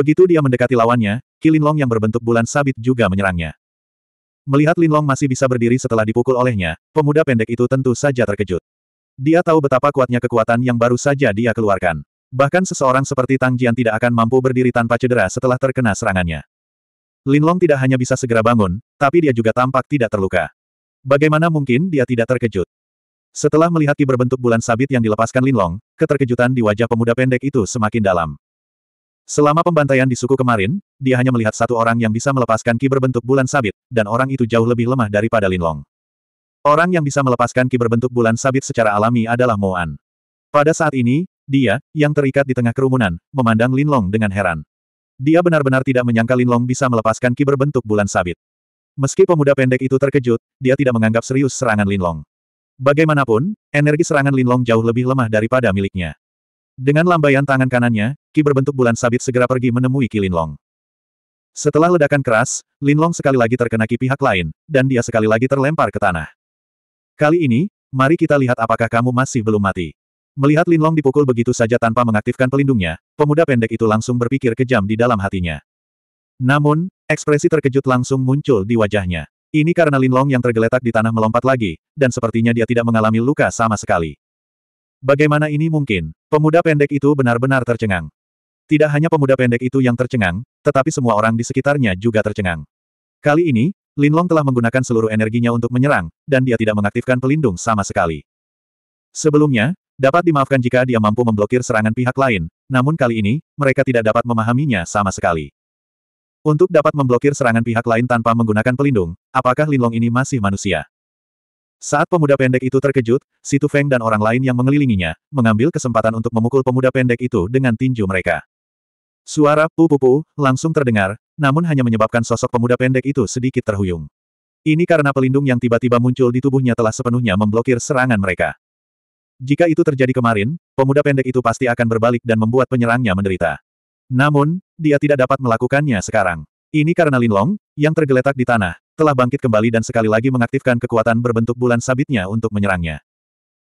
Begitu dia mendekati lawannya, Kilinlong yang berbentuk bulan sabit juga menyerangnya. Melihat Linlong masih bisa berdiri setelah dipukul olehnya, pemuda pendek itu tentu saja terkejut. Dia tahu betapa kuatnya kekuatan yang baru saja dia keluarkan. Bahkan seseorang seperti Tang Jian tidak akan mampu berdiri tanpa cedera setelah terkena serangannya. Linlong tidak hanya bisa segera bangun, tapi dia juga tampak tidak terluka. Bagaimana mungkin dia tidak terkejut? Setelah melihat ki berbentuk bulan sabit yang dilepaskan Linlong, keterkejutan di wajah pemuda pendek itu semakin dalam. Selama pembantaian di suku kemarin, dia hanya melihat satu orang yang bisa melepaskan ki berbentuk bulan sabit, dan orang itu jauh lebih lemah daripada Linlong. Orang yang bisa melepaskan ki berbentuk bulan sabit secara alami adalah Moan. Pada saat ini, dia, yang terikat di tengah kerumunan, memandang Linlong dengan heran. Dia benar-benar tidak menyangka Linlong bisa melepaskan ki berbentuk bulan sabit. Meski pemuda pendek itu terkejut, dia tidak menganggap serius serangan Linlong. Bagaimanapun, energi serangan Linlong jauh lebih lemah daripada miliknya. Dengan lambaian tangan kanannya, Ki berbentuk bulan sabit segera pergi menemui Ki Linlong. Setelah ledakan keras, Linlong sekali lagi terkena Ki pihak lain, dan dia sekali lagi terlempar ke tanah. Kali ini, mari kita lihat apakah kamu masih belum mati. Melihat Linlong dipukul begitu saja tanpa mengaktifkan pelindungnya, pemuda pendek itu langsung berpikir kejam di dalam hatinya. Namun, ekspresi terkejut langsung muncul di wajahnya. Ini karena Linlong yang tergeletak di tanah melompat lagi, dan sepertinya dia tidak mengalami luka sama sekali. Bagaimana ini mungkin? Pemuda pendek itu benar-benar tercengang. Tidak hanya pemuda pendek itu yang tercengang, tetapi semua orang di sekitarnya juga tercengang. Kali ini, Linlong telah menggunakan seluruh energinya untuk menyerang, dan dia tidak mengaktifkan pelindung sama sekali. Sebelumnya, dapat dimaafkan jika dia mampu memblokir serangan pihak lain, namun kali ini, mereka tidak dapat memahaminya sama sekali. Untuk dapat memblokir serangan pihak lain tanpa menggunakan pelindung, apakah Linlong ini masih manusia? Saat pemuda pendek itu terkejut, Situ Feng dan orang lain yang mengelilinginya, mengambil kesempatan untuk memukul pemuda pendek itu dengan tinju mereka. Suara pu-pu-pu langsung terdengar, namun hanya menyebabkan sosok pemuda pendek itu sedikit terhuyung. Ini karena pelindung yang tiba-tiba muncul di tubuhnya telah sepenuhnya memblokir serangan mereka. Jika itu terjadi kemarin, pemuda pendek itu pasti akan berbalik dan membuat penyerangnya menderita. Namun, dia tidak dapat melakukannya sekarang. Ini karena Linlong, yang tergeletak di tanah, telah bangkit kembali dan sekali lagi mengaktifkan kekuatan berbentuk bulan sabitnya untuk menyerangnya.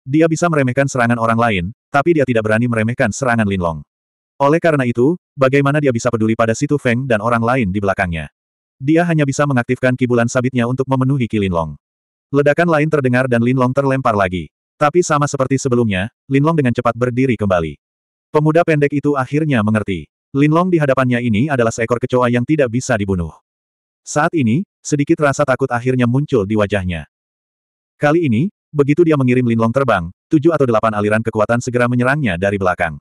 Dia bisa meremehkan serangan orang lain, tapi dia tidak berani meremehkan serangan Linlong. Oleh karena itu, bagaimana dia bisa peduli pada Situ Feng dan orang lain di belakangnya? Dia hanya bisa mengaktifkan kibulan sabitnya untuk memenuhi Ki Linlong. Ledakan lain terdengar dan Linlong terlempar lagi. Tapi sama seperti sebelumnya, Linlong dengan cepat berdiri kembali. Pemuda pendek itu akhirnya mengerti. Linlong di hadapannya ini adalah seekor kecoa yang tidak bisa dibunuh. Saat ini, sedikit rasa takut akhirnya muncul di wajahnya. Kali ini, begitu dia mengirim Linlong terbang, tujuh atau delapan aliran kekuatan segera menyerangnya dari belakang.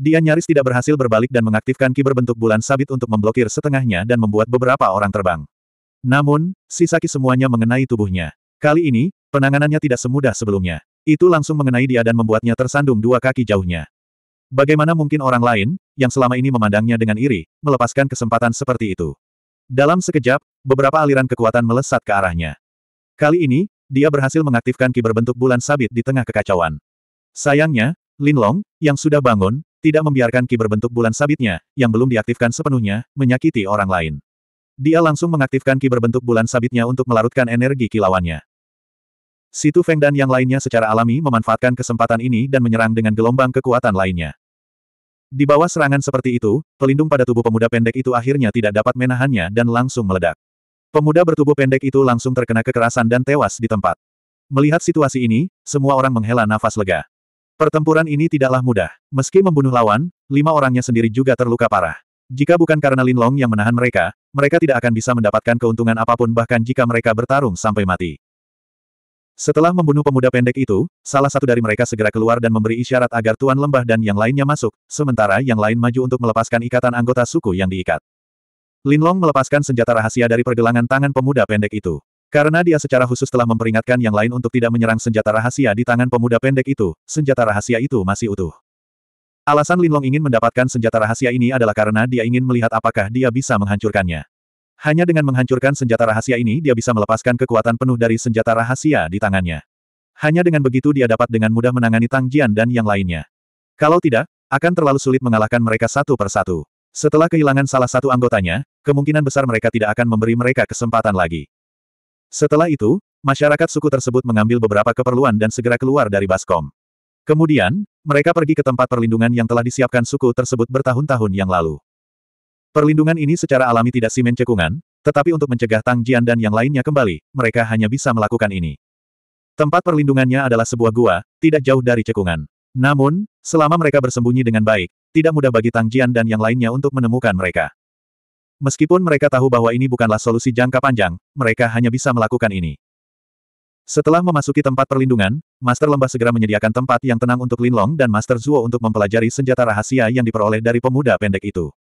Dia nyaris tidak berhasil berbalik dan mengaktifkan kiber bentuk bulan sabit untuk memblokir setengahnya dan membuat beberapa orang terbang. Namun, sisa ki semuanya mengenai tubuhnya. Kali ini, penanganannya tidak semudah sebelumnya. Itu langsung mengenai dia dan membuatnya tersandung dua kaki jauhnya. Bagaimana mungkin orang lain, yang selama ini memandangnya dengan iri, melepaskan kesempatan seperti itu? Dalam sekejap, beberapa aliran kekuatan melesat ke arahnya. Kali ini, dia berhasil mengaktifkan ki berbentuk bulan sabit di tengah kekacauan. Sayangnya, Lin Long yang sudah bangun, tidak membiarkan ki berbentuk bulan sabitnya, yang belum diaktifkan sepenuhnya, menyakiti orang lain. Dia langsung mengaktifkan ki berbentuk bulan sabitnya untuk melarutkan energi kilauannya. Situ Feng dan yang lainnya secara alami memanfaatkan kesempatan ini dan menyerang dengan gelombang kekuatan lainnya. Di bawah serangan seperti itu, pelindung pada tubuh pemuda pendek itu akhirnya tidak dapat menahannya dan langsung meledak. Pemuda bertubuh pendek itu langsung terkena kekerasan dan tewas di tempat. Melihat situasi ini, semua orang menghela nafas lega. Pertempuran ini tidaklah mudah. Meski membunuh lawan, lima orangnya sendiri juga terluka parah. Jika bukan karena Lin Long yang menahan mereka, mereka tidak akan bisa mendapatkan keuntungan apapun bahkan jika mereka bertarung sampai mati. Setelah membunuh pemuda pendek itu, salah satu dari mereka segera keluar dan memberi isyarat agar Tuan Lembah dan yang lainnya masuk, sementara yang lain maju untuk melepaskan ikatan anggota suku yang diikat. Linlong melepaskan senjata rahasia dari pergelangan tangan pemuda pendek itu. Karena dia secara khusus telah memperingatkan yang lain untuk tidak menyerang senjata rahasia di tangan pemuda pendek itu, senjata rahasia itu masih utuh. Alasan Linlong ingin mendapatkan senjata rahasia ini adalah karena dia ingin melihat apakah dia bisa menghancurkannya. Hanya dengan menghancurkan senjata rahasia ini dia bisa melepaskan kekuatan penuh dari senjata rahasia di tangannya. Hanya dengan begitu dia dapat dengan mudah menangani Tang Jian dan yang lainnya. Kalau tidak, akan terlalu sulit mengalahkan mereka satu per satu. Setelah kehilangan salah satu anggotanya, kemungkinan besar mereka tidak akan memberi mereka kesempatan lagi. Setelah itu, masyarakat suku tersebut mengambil beberapa keperluan dan segera keluar dari Baskom. Kemudian, mereka pergi ke tempat perlindungan yang telah disiapkan suku tersebut bertahun-tahun yang lalu. Perlindungan ini secara alami tidak simen cekungan, tetapi untuk mencegah Tang Jian dan yang lainnya kembali, mereka hanya bisa melakukan ini. Tempat perlindungannya adalah sebuah gua, tidak jauh dari cekungan. Namun, selama mereka bersembunyi dengan baik, tidak mudah bagi Tang Jian dan yang lainnya untuk menemukan mereka. Meskipun mereka tahu bahwa ini bukanlah solusi jangka panjang, mereka hanya bisa melakukan ini. Setelah memasuki tempat perlindungan, Master Lembah segera menyediakan tempat yang tenang untuk Linlong dan Master Zuo untuk mempelajari senjata rahasia yang diperoleh dari pemuda pendek itu.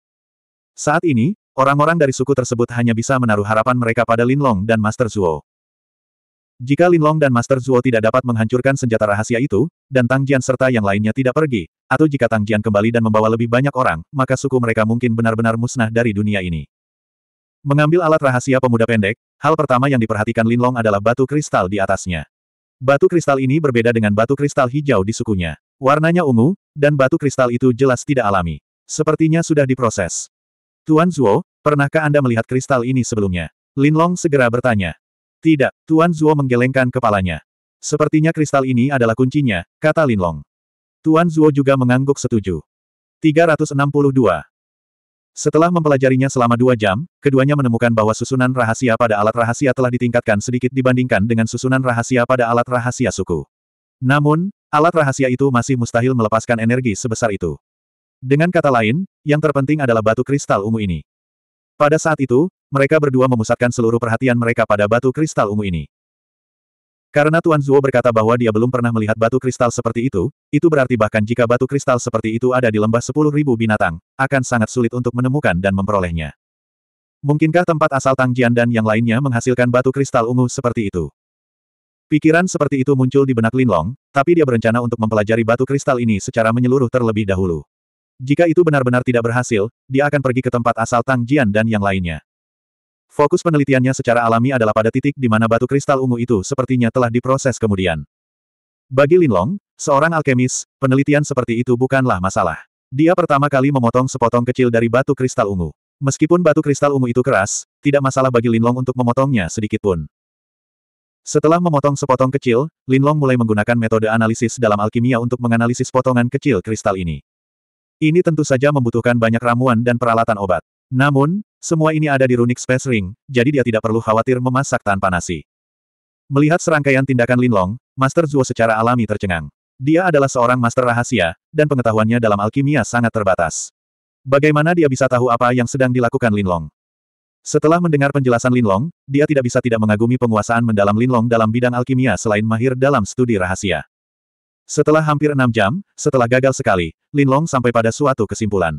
Saat ini, orang-orang dari suku tersebut hanya bisa menaruh harapan mereka pada Linlong dan Master Zuo. Jika Linlong dan Master Zuo tidak dapat menghancurkan senjata rahasia itu, dan Tang Jian serta yang lainnya tidak pergi, atau jika Tang Jian kembali dan membawa lebih banyak orang, maka suku mereka mungkin benar-benar musnah dari dunia ini. Mengambil alat rahasia pemuda pendek, hal pertama yang diperhatikan Linlong adalah batu kristal di atasnya. Batu kristal ini berbeda dengan batu kristal hijau di sukunya. Warnanya ungu, dan batu kristal itu jelas tidak alami. Sepertinya sudah diproses. Tuan Zuo, pernahkah Anda melihat kristal ini sebelumnya? Lin Long segera bertanya. Tidak, Tuan Zuo menggelengkan kepalanya. Sepertinya kristal ini adalah kuncinya, kata Lin Long. Tuan Zuo juga mengangguk setuju. 362. Setelah mempelajarinya selama dua jam, keduanya menemukan bahwa susunan rahasia pada alat rahasia telah ditingkatkan sedikit dibandingkan dengan susunan rahasia pada alat rahasia suku. Namun, alat rahasia itu masih mustahil melepaskan energi sebesar itu. Dengan kata lain, yang terpenting adalah batu kristal ungu ini. Pada saat itu, mereka berdua memusatkan seluruh perhatian mereka pada batu kristal ungu ini. Karena Tuan Zuo berkata bahwa dia belum pernah melihat batu kristal seperti itu, itu berarti bahkan jika batu kristal seperti itu ada di lembah ribu binatang, akan sangat sulit untuk menemukan dan memperolehnya. Mungkinkah tempat asal Tang Jian dan yang lainnya menghasilkan batu kristal ungu seperti itu? Pikiran seperti itu muncul di benak Lin Long, tapi dia berencana untuk mempelajari batu kristal ini secara menyeluruh terlebih dahulu. Jika itu benar-benar tidak berhasil, dia akan pergi ke tempat asal Tang Jian dan yang lainnya. Fokus penelitiannya secara alami adalah pada titik di mana batu kristal ungu itu sepertinya telah diproses kemudian. Bagi Linlong, seorang alkemis, penelitian seperti itu bukanlah masalah. Dia pertama kali memotong sepotong kecil dari batu kristal ungu. Meskipun batu kristal ungu itu keras, tidak masalah bagi Linlong untuk memotongnya sedikit pun. Setelah memotong sepotong kecil, Linlong mulai menggunakan metode analisis dalam alkimia untuk menganalisis potongan kecil kristal ini. Ini tentu saja membutuhkan banyak ramuan dan peralatan obat. Namun, semua ini ada di Runic Space Ring, jadi dia tidak perlu khawatir memasak tanpa nasi. Melihat serangkaian tindakan Linlong, Master Zuo secara alami tercengang. Dia adalah seorang master rahasia, dan pengetahuannya dalam alkimia sangat terbatas. Bagaimana dia bisa tahu apa yang sedang dilakukan Linlong? Setelah mendengar penjelasan Linlong, dia tidak bisa tidak mengagumi penguasaan mendalam Linlong dalam bidang alkimia selain mahir dalam studi rahasia. Setelah hampir enam jam, setelah gagal sekali, Linlong sampai pada suatu kesimpulan.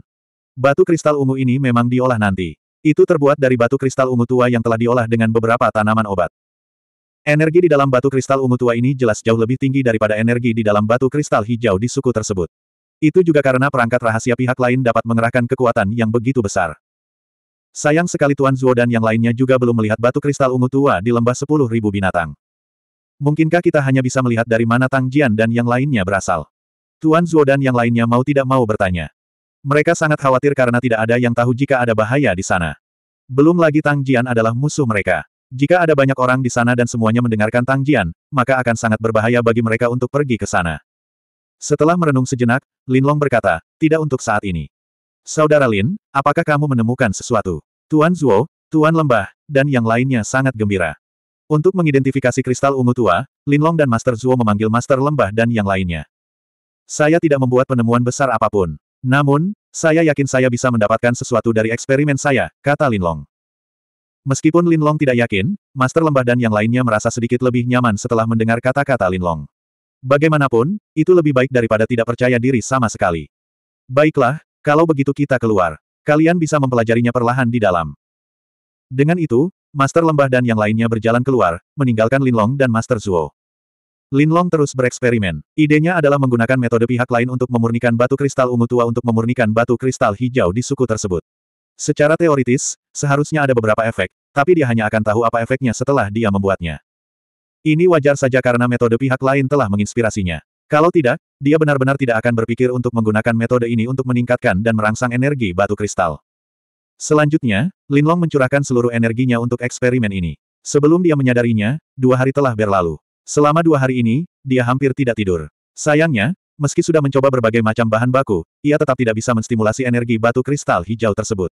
Batu kristal ungu ini memang diolah nanti. Itu terbuat dari batu kristal ungu tua yang telah diolah dengan beberapa tanaman obat. Energi di dalam batu kristal ungu tua ini jelas jauh lebih tinggi daripada energi di dalam batu kristal hijau di suku tersebut. Itu juga karena perangkat rahasia pihak lain dapat mengerahkan kekuatan yang begitu besar. Sayang sekali Tuan Zuo dan yang lainnya juga belum melihat batu kristal ungu tua di lembah sepuluh ribu binatang. Mungkinkah kita hanya bisa melihat dari mana Tang Jian dan yang lainnya berasal? Tuan Zuo dan yang lainnya mau tidak mau bertanya. Mereka sangat khawatir karena tidak ada yang tahu jika ada bahaya di sana. Belum lagi Tang Jian adalah musuh mereka. Jika ada banyak orang di sana dan semuanya mendengarkan Tang Jian, maka akan sangat berbahaya bagi mereka untuk pergi ke sana. Setelah merenung sejenak, Lin Long berkata, tidak untuk saat ini. Saudara Lin, apakah kamu menemukan sesuatu? Tuan Zuo, Tuan Lembah, dan yang lainnya sangat gembira. Untuk mengidentifikasi kristal ungu tua, Linlong dan Master Zuo memanggil Master Lembah dan yang lainnya. Saya tidak membuat penemuan besar apapun. Namun, saya yakin saya bisa mendapatkan sesuatu dari eksperimen saya, kata Linlong. Meskipun Linlong tidak yakin, Master Lembah dan yang lainnya merasa sedikit lebih nyaman setelah mendengar kata-kata Linlong. Bagaimanapun, itu lebih baik daripada tidak percaya diri sama sekali. Baiklah, kalau begitu kita keluar. Kalian bisa mempelajarinya perlahan di dalam. Dengan itu, Master Lembah dan yang lainnya berjalan keluar, meninggalkan Linlong dan Master Zuo. Linlong terus bereksperimen. Idenya adalah menggunakan metode pihak lain untuk memurnikan batu kristal ungu tua untuk memurnikan batu kristal hijau di suku tersebut. Secara teoritis, seharusnya ada beberapa efek, tapi dia hanya akan tahu apa efeknya setelah dia membuatnya. Ini wajar saja karena metode pihak lain telah menginspirasinya. Kalau tidak, dia benar-benar tidak akan berpikir untuk menggunakan metode ini untuk meningkatkan dan merangsang energi batu kristal. Selanjutnya, Linlong mencurahkan seluruh energinya untuk eksperimen ini. Sebelum dia menyadarinya, dua hari telah berlalu. Selama dua hari ini, dia hampir tidak tidur. Sayangnya, meski sudah mencoba berbagai macam bahan baku, ia tetap tidak bisa menstimulasi energi batu kristal hijau tersebut.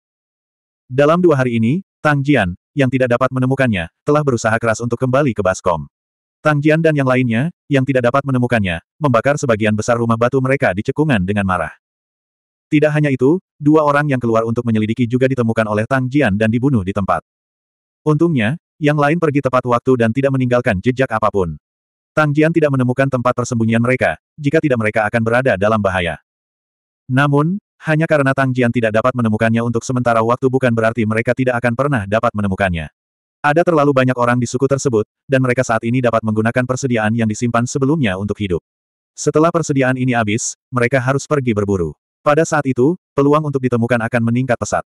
Dalam dua hari ini, Tang Jian, yang tidak dapat menemukannya, telah berusaha keras untuk kembali ke Baskom. Tang Jian dan yang lainnya, yang tidak dapat menemukannya, membakar sebagian besar rumah batu mereka di cekungan dengan marah. Tidak hanya itu, dua orang yang keluar untuk menyelidiki juga ditemukan oleh Tang Jian dan dibunuh di tempat. Untungnya, yang lain pergi tepat waktu dan tidak meninggalkan jejak apapun. Tang Jian tidak menemukan tempat persembunyian mereka, jika tidak mereka akan berada dalam bahaya. Namun, hanya karena Tang Jian tidak dapat menemukannya untuk sementara waktu bukan berarti mereka tidak akan pernah dapat menemukannya. Ada terlalu banyak orang di suku tersebut, dan mereka saat ini dapat menggunakan persediaan yang disimpan sebelumnya untuk hidup. Setelah persediaan ini habis, mereka harus pergi berburu. Pada saat itu, peluang untuk ditemukan akan meningkat pesat.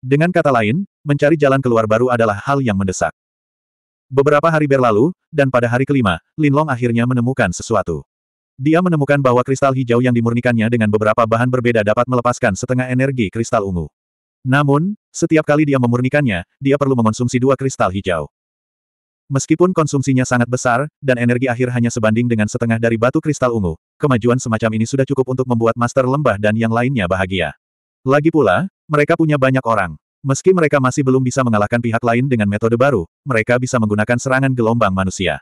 Dengan kata lain, mencari jalan keluar baru adalah hal yang mendesak. Beberapa hari berlalu, dan pada hari kelima, Lin Long akhirnya menemukan sesuatu. Dia menemukan bahwa kristal hijau yang dimurnikannya dengan beberapa bahan berbeda dapat melepaskan setengah energi kristal ungu. Namun, setiap kali dia memurnikannya, dia perlu mengonsumsi dua kristal hijau. Meskipun konsumsinya sangat besar, dan energi akhir hanya sebanding dengan setengah dari batu kristal ungu, kemajuan semacam ini sudah cukup untuk membuat Master Lembah dan yang lainnya bahagia. Lagi pula, mereka punya banyak orang. Meski mereka masih belum bisa mengalahkan pihak lain dengan metode baru, mereka bisa menggunakan serangan gelombang manusia.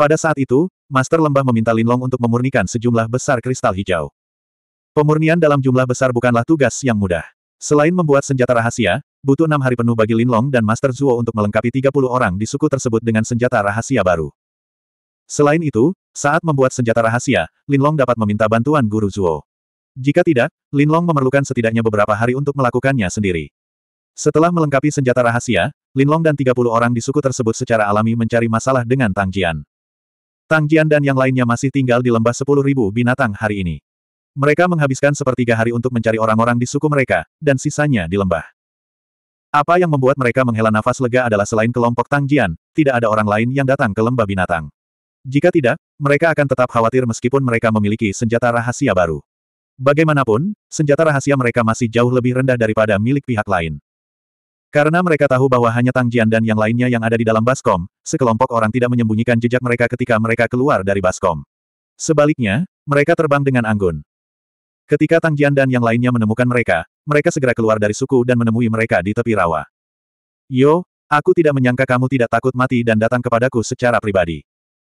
Pada saat itu, Master Lembah meminta Lin Long untuk memurnikan sejumlah besar kristal hijau. Pemurnian dalam jumlah besar bukanlah tugas yang mudah. Selain membuat senjata rahasia, butuh enam hari penuh bagi Linlong dan Master Zuo untuk melengkapi 30 orang di suku tersebut dengan senjata rahasia baru. Selain itu, saat membuat senjata rahasia, Linlong dapat meminta bantuan guru Zuo. Jika tidak, Linlong memerlukan setidaknya beberapa hari untuk melakukannya sendiri. Setelah melengkapi senjata rahasia, Linlong dan 30 orang di suku tersebut secara alami mencari masalah dengan Tang Jian. Tang Jian dan yang lainnya masih tinggal di lembah 10.000 binatang hari ini. Mereka menghabiskan sepertiga hari untuk mencari orang-orang di suku mereka, dan sisanya di lembah. Apa yang membuat mereka menghela nafas lega adalah selain kelompok Tangjian, tidak ada orang lain yang datang ke lembah binatang. Jika tidak, mereka akan tetap khawatir meskipun mereka memiliki senjata rahasia baru. Bagaimanapun, senjata rahasia mereka masih jauh lebih rendah daripada milik pihak lain. Karena mereka tahu bahwa hanya Tang Jian dan yang lainnya yang ada di dalam baskom, sekelompok orang tidak menyembunyikan jejak mereka ketika mereka keluar dari baskom. Sebaliknya, mereka terbang dengan anggun. Ketika Tang Jian dan yang lainnya menemukan mereka, mereka segera keluar dari suku dan menemui mereka di tepi rawa. Yo, aku tidak menyangka kamu tidak takut mati dan datang kepadaku secara pribadi.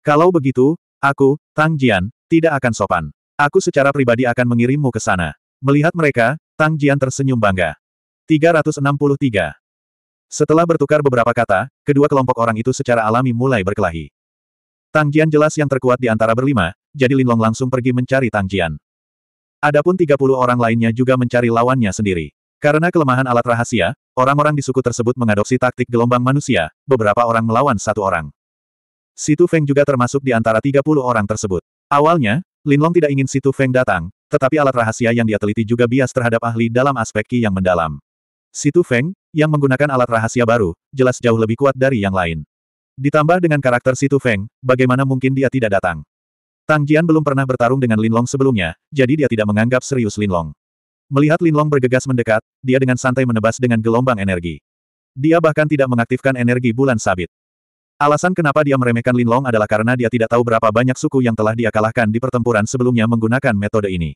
Kalau begitu, aku, Tang Jian, tidak akan sopan. Aku secara pribadi akan mengirimmu ke sana. Melihat mereka, Tang Jian tersenyum bangga. 363. Setelah bertukar beberapa kata, kedua kelompok orang itu secara alami mulai berkelahi. Tang Jian jelas yang terkuat di antara berlima, jadi Linglong langsung pergi mencari Tang Jian. Adapun 30 orang lainnya juga mencari lawannya sendiri. Karena kelemahan alat rahasia, orang-orang di suku tersebut mengadopsi taktik gelombang manusia, beberapa orang melawan satu orang. Situ Feng juga termasuk di antara 30 orang tersebut. Awalnya, Lin Long tidak ingin Situ Feng datang, tetapi alat rahasia yang dia teliti juga bias terhadap ahli dalam aspek Qi yang mendalam. Situ Feng, yang menggunakan alat rahasia baru, jelas jauh lebih kuat dari yang lain. Ditambah dengan karakter Situ Feng, bagaimana mungkin dia tidak datang? Tang Jian belum pernah bertarung dengan Linlong sebelumnya, jadi dia tidak menganggap serius Linlong. Melihat Linlong bergegas mendekat, dia dengan santai menebas dengan gelombang energi. Dia bahkan tidak mengaktifkan energi bulan sabit. Alasan kenapa dia meremehkan Linlong adalah karena dia tidak tahu berapa banyak suku yang telah dia kalahkan di pertempuran sebelumnya menggunakan metode ini.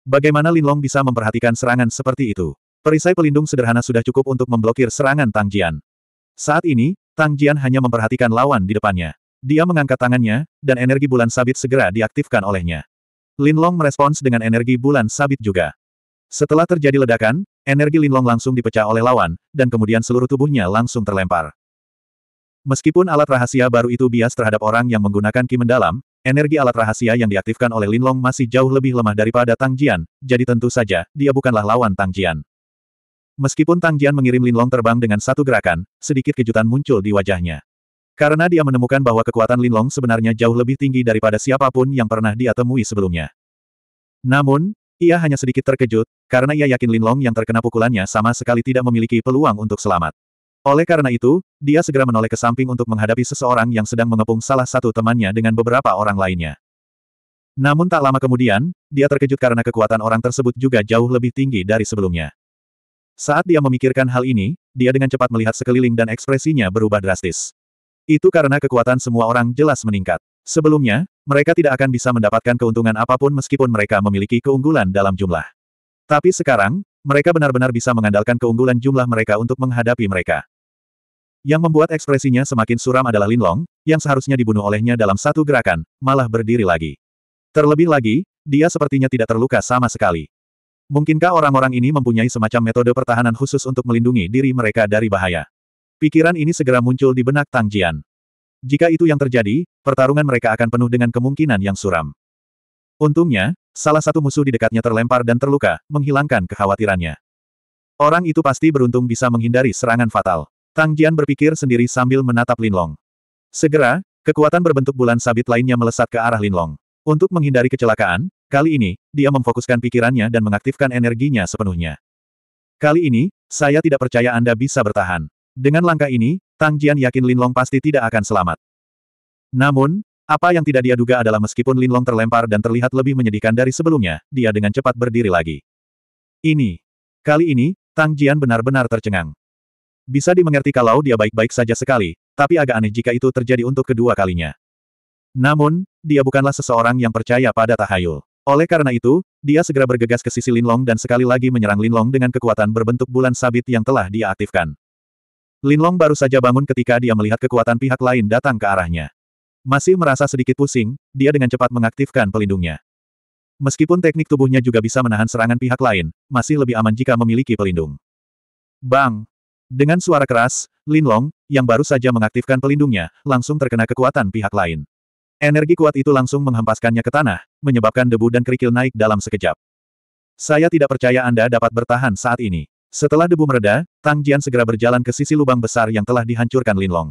Bagaimana Linlong bisa memperhatikan serangan seperti itu? Perisai pelindung sederhana sudah cukup untuk memblokir serangan Tang Jian. Saat ini, Tang Jian hanya memperhatikan lawan di depannya. Dia mengangkat tangannya, dan energi bulan sabit segera diaktifkan olehnya. Linlong merespons dengan energi bulan sabit juga. Setelah terjadi ledakan, energi Linlong langsung dipecah oleh lawan, dan kemudian seluruh tubuhnya langsung terlempar. Meskipun alat rahasia baru itu bias terhadap orang yang menggunakan ki mendalam, energi alat rahasia yang diaktifkan oleh Linlong masih jauh lebih lemah daripada Tang Jian, jadi tentu saja, dia bukanlah lawan Tang Jian. Meskipun Tang Jian mengirim Linlong terbang dengan satu gerakan, sedikit kejutan muncul di wajahnya. Karena dia menemukan bahwa kekuatan Linlong sebenarnya jauh lebih tinggi daripada siapapun yang pernah dia temui sebelumnya. Namun, ia hanya sedikit terkejut, karena ia yakin Linlong yang terkena pukulannya sama sekali tidak memiliki peluang untuk selamat. Oleh karena itu, dia segera menoleh ke samping untuk menghadapi seseorang yang sedang mengepung salah satu temannya dengan beberapa orang lainnya. Namun tak lama kemudian, dia terkejut karena kekuatan orang tersebut juga jauh lebih tinggi dari sebelumnya. Saat dia memikirkan hal ini, dia dengan cepat melihat sekeliling dan ekspresinya berubah drastis. Itu karena kekuatan semua orang jelas meningkat. Sebelumnya, mereka tidak akan bisa mendapatkan keuntungan apapun meskipun mereka memiliki keunggulan dalam jumlah. Tapi sekarang, mereka benar-benar bisa mengandalkan keunggulan jumlah mereka untuk menghadapi mereka. Yang membuat ekspresinya semakin suram adalah Linlong, yang seharusnya dibunuh olehnya dalam satu gerakan, malah berdiri lagi. Terlebih lagi, dia sepertinya tidak terluka sama sekali. Mungkinkah orang-orang ini mempunyai semacam metode pertahanan khusus untuk melindungi diri mereka dari bahaya? Pikiran ini segera muncul di benak Tang Jian. Jika itu yang terjadi, pertarungan mereka akan penuh dengan kemungkinan yang suram. Untungnya, salah satu musuh di dekatnya terlempar dan terluka, menghilangkan kekhawatirannya. Orang itu pasti beruntung bisa menghindari serangan fatal. Tang Jian berpikir sendiri sambil menatap Lin Long. Segera, kekuatan berbentuk bulan sabit lainnya melesat ke arah Lin Long. Untuk menghindari kecelakaan, kali ini, dia memfokuskan pikirannya dan mengaktifkan energinya sepenuhnya. Kali ini, saya tidak percaya Anda bisa bertahan. Dengan langkah ini, Tang Jian yakin Linlong pasti tidak akan selamat. Namun, apa yang tidak dia duga adalah meskipun Linlong terlempar dan terlihat lebih menyedihkan dari sebelumnya, dia dengan cepat berdiri lagi. Ini. Kali ini, Tang Jian benar-benar tercengang. Bisa dimengerti kalau dia baik-baik saja sekali, tapi agak aneh jika itu terjadi untuk kedua kalinya. Namun, dia bukanlah seseorang yang percaya pada tahayul. Oleh karena itu, dia segera bergegas ke sisi Linlong dan sekali lagi menyerang Linlong dengan kekuatan berbentuk bulan sabit yang telah dia aktifkan. Linlong baru saja bangun ketika dia melihat kekuatan pihak lain datang ke arahnya. Masih merasa sedikit pusing, dia dengan cepat mengaktifkan pelindungnya. Meskipun teknik tubuhnya juga bisa menahan serangan pihak lain, masih lebih aman jika memiliki pelindung. Bang! Dengan suara keras, Linlong, yang baru saja mengaktifkan pelindungnya, langsung terkena kekuatan pihak lain. Energi kuat itu langsung menghempaskannya ke tanah, menyebabkan debu dan kerikil naik dalam sekejap. Saya tidak percaya Anda dapat bertahan saat ini. Setelah debu mereda, Tang Jian segera berjalan ke sisi lubang besar yang telah dihancurkan Linlong.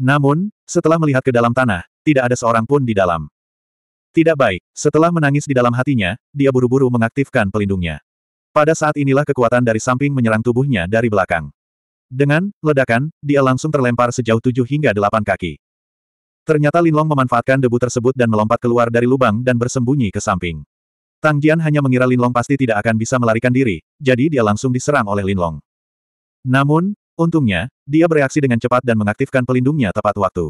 Namun, setelah melihat ke dalam tanah, tidak ada seorang pun di dalam. Tidak baik, setelah menangis di dalam hatinya, dia buru-buru mengaktifkan pelindungnya. Pada saat inilah kekuatan dari samping menyerang tubuhnya dari belakang. Dengan ledakan, dia langsung terlempar sejauh tujuh hingga delapan kaki. Ternyata Linlong memanfaatkan debu tersebut dan melompat keluar dari lubang dan bersembunyi ke samping. Tang Jian hanya mengira Lin Long pasti tidak akan bisa melarikan diri, jadi dia langsung diserang oleh Lin Long. Namun, untungnya, dia bereaksi dengan cepat dan mengaktifkan pelindungnya tepat waktu.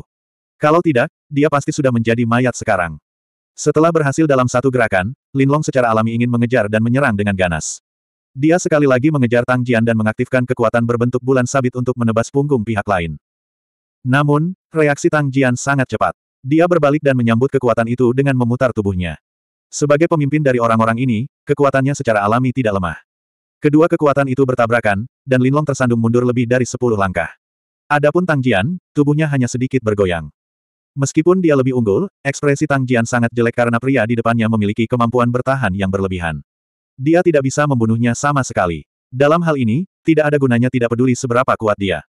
Kalau tidak, dia pasti sudah menjadi mayat sekarang. Setelah berhasil dalam satu gerakan, Lin Long secara alami ingin mengejar dan menyerang dengan ganas. Dia sekali lagi mengejar Tang Jian dan mengaktifkan kekuatan berbentuk bulan sabit untuk menebas punggung pihak lain. Namun, reaksi Tang Jian sangat cepat. Dia berbalik dan menyambut kekuatan itu dengan memutar tubuhnya. Sebagai pemimpin dari orang-orang ini, kekuatannya secara alami tidak lemah. Kedua kekuatan itu bertabrakan, dan Linlong tersandung mundur lebih dari sepuluh langkah. Adapun Tang Jian, tubuhnya hanya sedikit bergoyang. Meskipun dia lebih unggul, ekspresi Tang Jian sangat jelek karena pria di depannya memiliki kemampuan bertahan yang berlebihan. Dia tidak bisa membunuhnya sama sekali. Dalam hal ini, tidak ada gunanya tidak peduli seberapa kuat dia.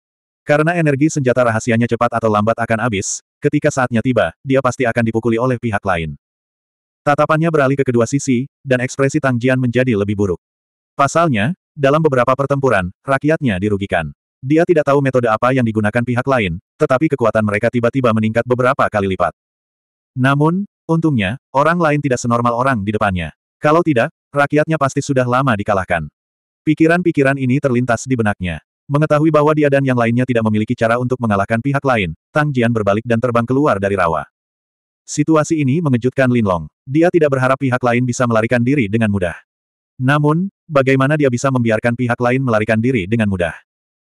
Karena energi senjata rahasianya cepat atau lambat akan habis, ketika saatnya tiba, dia pasti akan dipukuli oleh pihak lain. Tatapannya beralih ke kedua sisi, dan ekspresi Tang Jian menjadi lebih buruk. Pasalnya, dalam beberapa pertempuran, rakyatnya dirugikan. Dia tidak tahu metode apa yang digunakan pihak lain, tetapi kekuatan mereka tiba-tiba meningkat beberapa kali lipat. Namun, untungnya, orang lain tidak senormal orang di depannya. Kalau tidak, rakyatnya pasti sudah lama dikalahkan. Pikiran-pikiran ini terlintas di benaknya. Mengetahui bahwa dia dan yang lainnya tidak memiliki cara untuk mengalahkan pihak lain, Tang Jian berbalik dan terbang keluar dari rawa. Situasi ini mengejutkan Lin Long. Dia tidak berharap pihak lain bisa melarikan diri dengan mudah. Namun, bagaimana dia bisa membiarkan pihak lain melarikan diri dengan mudah?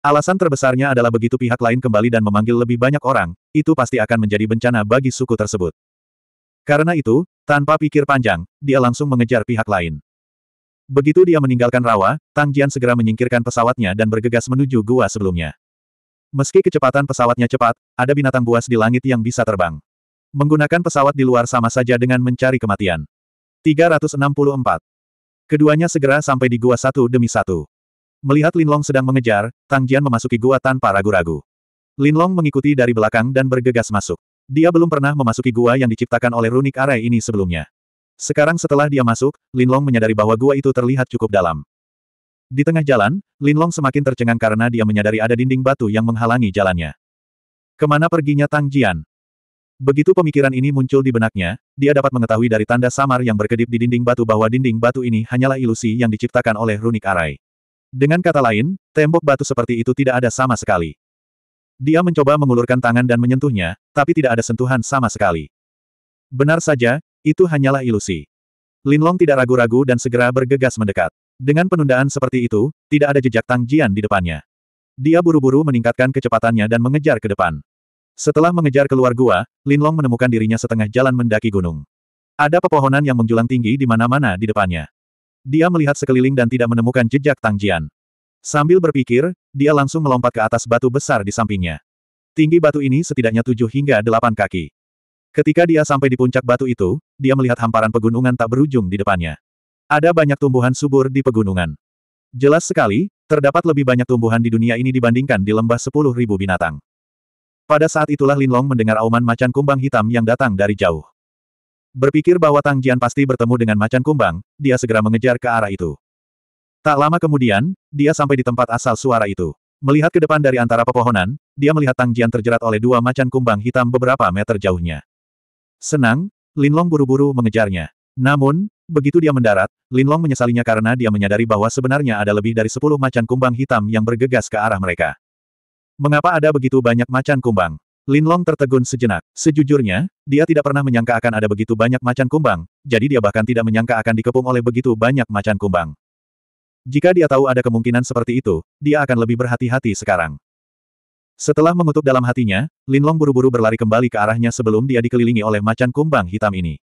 Alasan terbesarnya adalah begitu pihak lain kembali dan memanggil lebih banyak orang, itu pasti akan menjadi bencana bagi suku tersebut. Karena itu, tanpa pikir panjang, dia langsung mengejar pihak lain. Begitu dia meninggalkan rawa, Tang Jian segera menyingkirkan pesawatnya dan bergegas menuju gua sebelumnya. Meski kecepatan pesawatnya cepat, ada binatang buas di langit yang bisa terbang. Menggunakan pesawat di luar sama saja dengan mencari kematian. 364. Keduanya segera sampai di gua satu demi satu. Melihat Linlong sedang mengejar, Tang Jian memasuki gua tanpa ragu-ragu. Linlong mengikuti dari belakang dan bergegas masuk. Dia belum pernah memasuki gua yang diciptakan oleh runik arai ini sebelumnya. Sekarang setelah dia masuk, Linlong menyadari bahwa gua itu terlihat cukup dalam. Di tengah jalan, Linlong semakin tercengang karena dia menyadari ada dinding batu yang menghalangi jalannya. Kemana perginya Tang Jian? Begitu pemikiran ini muncul di benaknya, dia dapat mengetahui dari tanda samar yang berkedip di dinding batu bahwa dinding batu ini hanyalah ilusi yang diciptakan oleh runik arai. Dengan kata lain, tembok batu seperti itu tidak ada sama sekali. Dia mencoba mengulurkan tangan dan menyentuhnya, tapi tidak ada sentuhan sama sekali. Benar saja, itu hanyalah ilusi. Linlong tidak ragu-ragu dan segera bergegas mendekat. Dengan penundaan seperti itu, tidak ada jejak Tang Jian di depannya. Dia buru-buru meningkatkan kecepatannya dan mengejar ke depan. Setelah mengejar keluar gua, Linlong menemukan dirinya setengah jalan mendaki gunung. Ada pepohonan yang menjulang tinggi di mana-mana di depannya. Dia melihat sekeliling dan tidak menemukan jejak Tangjian. Sambil berpikir, dia langsung melompat ke atas batu besar di sampingnya. Tinggi batu ini setidaknya tujuh hingga delapan kaki. Ketika dia sampai di puncak batu itu, dia melihat hamparan pegunungan tak berujung di depannya. Ada banyak tumbuhan subur di pegunungan. Jelas sekali, terdapat lebih banyak tumbuhan di dunia ini dibandingkan di lembah sepuluh ribu binatang. Pada saat itulah Linlong mendengar auman macan kumbang hitam yang datang dari jauh. Berpikir bahwa Tang Jian pasti bertemu dengan macan kumbang, dia segera mengejar ke arah itu. Tak lama kemudian, dia sampai di tempat asal suara itu. Melihat ke depan dari antara pepohonan, dia melihat Tang Jian terjerat oleh dua macan kumbang hitam beberapa meter jauhnya. Senang, Linlong buru-buru mengejarnya. Namun, begitu dia mendarat, Linlong menyesalinya karena dia menyadari bahwa sebenarnya ada lebih dari sepuluh macan kumbang hitam yang bergegas ke arah mereka. Mengapa ada begitu banyak macan kumbang? Linlong tertegun sejenak. Sejujurnya, dia tidak pernah menyangka akan ada begitu banyak macan kumbang, jadi dia bahkan tidak menyangka akan dikepung oleh begitu banyak macan kumbang. Jika dia tahu ada kemungkinan seperti itu, dia akan lebih berhati-hati sekarang. Setelah mengutuk dalam hatinya, Linlong buru-buru berlari kembali ke arahnya sebelum dia dikelilingi oleh macan kumbang hitam ini.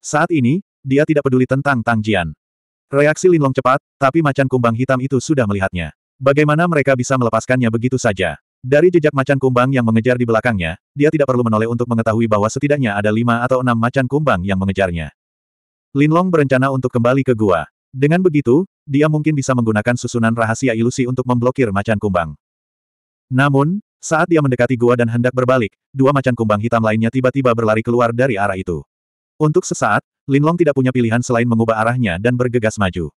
Saat ini, dia tidak peduli tentang Tang Jian. Reaksi Linlong cepat, tapi macan kumbang hitam itu sudah melihatnya. Bagaimana mereka bisa melepaskannya begitu saja? Dari jejak macan kumbang yang mengejar di belakangnya, dia tidak perlu menoleh untuk mengetahui bahwa setidaknya ada lima atau enam macan kumbang yang mengejarnya. Linlong berencana untuk kembali ke gua. Dengan begitu, dia mungkin bisa menggunakan susunan rahasia ilusi untuk memblokir macan kumbang. Namun, saat dia mendekati gua dan hendak berbalik, dua macan kumbang hitam lainnya tiba-tiba berlari keluar dari arah itu. Untuk sesaat, Linlong tidak punya pilihan selain mengubah arahnya dan bergegas maju.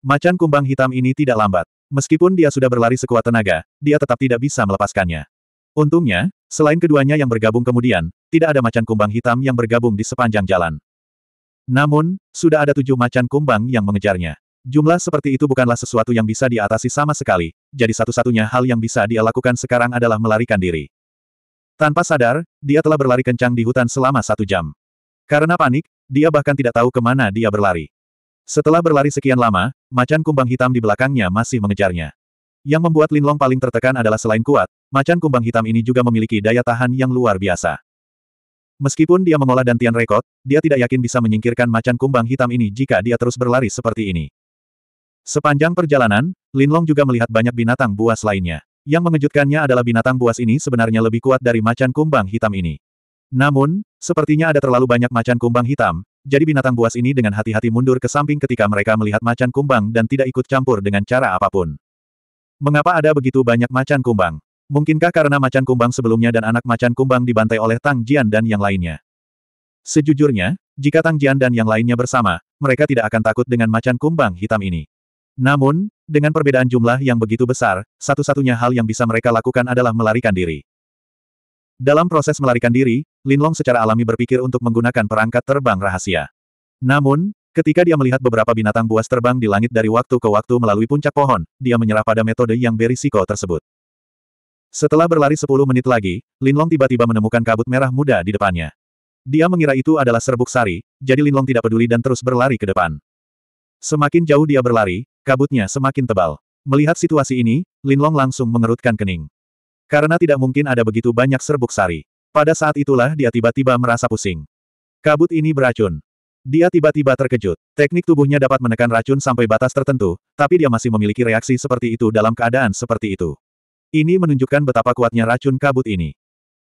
Macan kumbang hitam ini tidak lambat. Meskipun dia sudah berlari sekuat tenaga, dia tetap tidak bisa melepaskannya. Untungnya, selain keduanya yang bergabung kemudian, tidak ada macan kumbang hitam yang bergabung di sepanjang jalan. Namun, sudah ada tujuh macan kumbang yang mengejarnya. Jumlah seperti itu bukanlah sesuatu yang bisa diatasi sama sekali, jadi satu-satunya hal yang bisa dia lakukan sekarang adalah melarikan diri. Tanpa sadar, dia telah berlari kencang di hutan selama satu jam. Karena panik, dia bahkan tidak tahu kemana dia berlari. Setelah berlari sekian lama, macan kumbang hitam di belakangnya masih mengejarnya. Yang membuat Linlong paling tertekan adalah selain kuat, macan kumbang hitam ini juga memiliki daya tahan yang luar biasa. Meskipun dia mengolah dantian rekod, dia tidak yakin bisa menyingkirkan macan kumbang hitam ini jika dia terus berlari seperti ini. Sepanjang perjalanan, Linlong juga melihat banyak binatang buas lainnya. Yang mengejutkannya adalah binatang buas ini sebenarnya lebih kuat dari macan kumbang hitam ini. Namun, sepertinya ada terlalu banyak macan kumbang hitam, jadi binatang buas ini dengan hati-hati mundur ke samping ketika mereka melihat macan kumbang dan tidak ikut campur dengan cara apapun. Mengapa ada begitu banyak macan kumbang? Mungkinkah karena macan kumbang sebelumnya dan anak macan kumbang dibantai oleh Tang Jian dan yang lainnya? Sejujurnya, jika Tang Jian dan yang lainnya bersama, mereka tidak akan takut dengan macan kumbang hitam ini. Namun, dengan perbedaan jumlah yang begitu besar, satu-satunya hal yang bisa mereka lakukan adalah melarikan diri. Dalam proses melarikan diri, Linlong secara alami berpikir untuk menggunakan perangkat terbang rahasia. Namun, ketika dia melihat beberapa binatang buas terbang di langit dari waktu ke waktu melalui puncak pohon, dia menyerah pada metode yang berisiko tersebut. Setelah berlari 10 menit lagi, Linlong tiba-tiba menemukan kabut merah muda di depannya. Dia mengira itu adalah serbuk sari, jadi Linlong tidak peduli dan terus berlari ke depan. Semakin jauh dia berlari, kabutnya semakin tebal. Melihat situasi ini, Linlong langsung mengerutkan kening. Karena tidak mungkin ada begitu banyak serbuk sari. Pada saat itulah dia tiba-tiba merasa pusing. Kabut ini beracun. Dia tiba-tiba terkejut. Teknik tubuhnya dapat menekan racun sampai batas tertentu, tapi dia masih memiliki reaksi seperti itu dalam keadaan seperti itu. Ini menunjukkan betapa kuatnya racun kabut ini.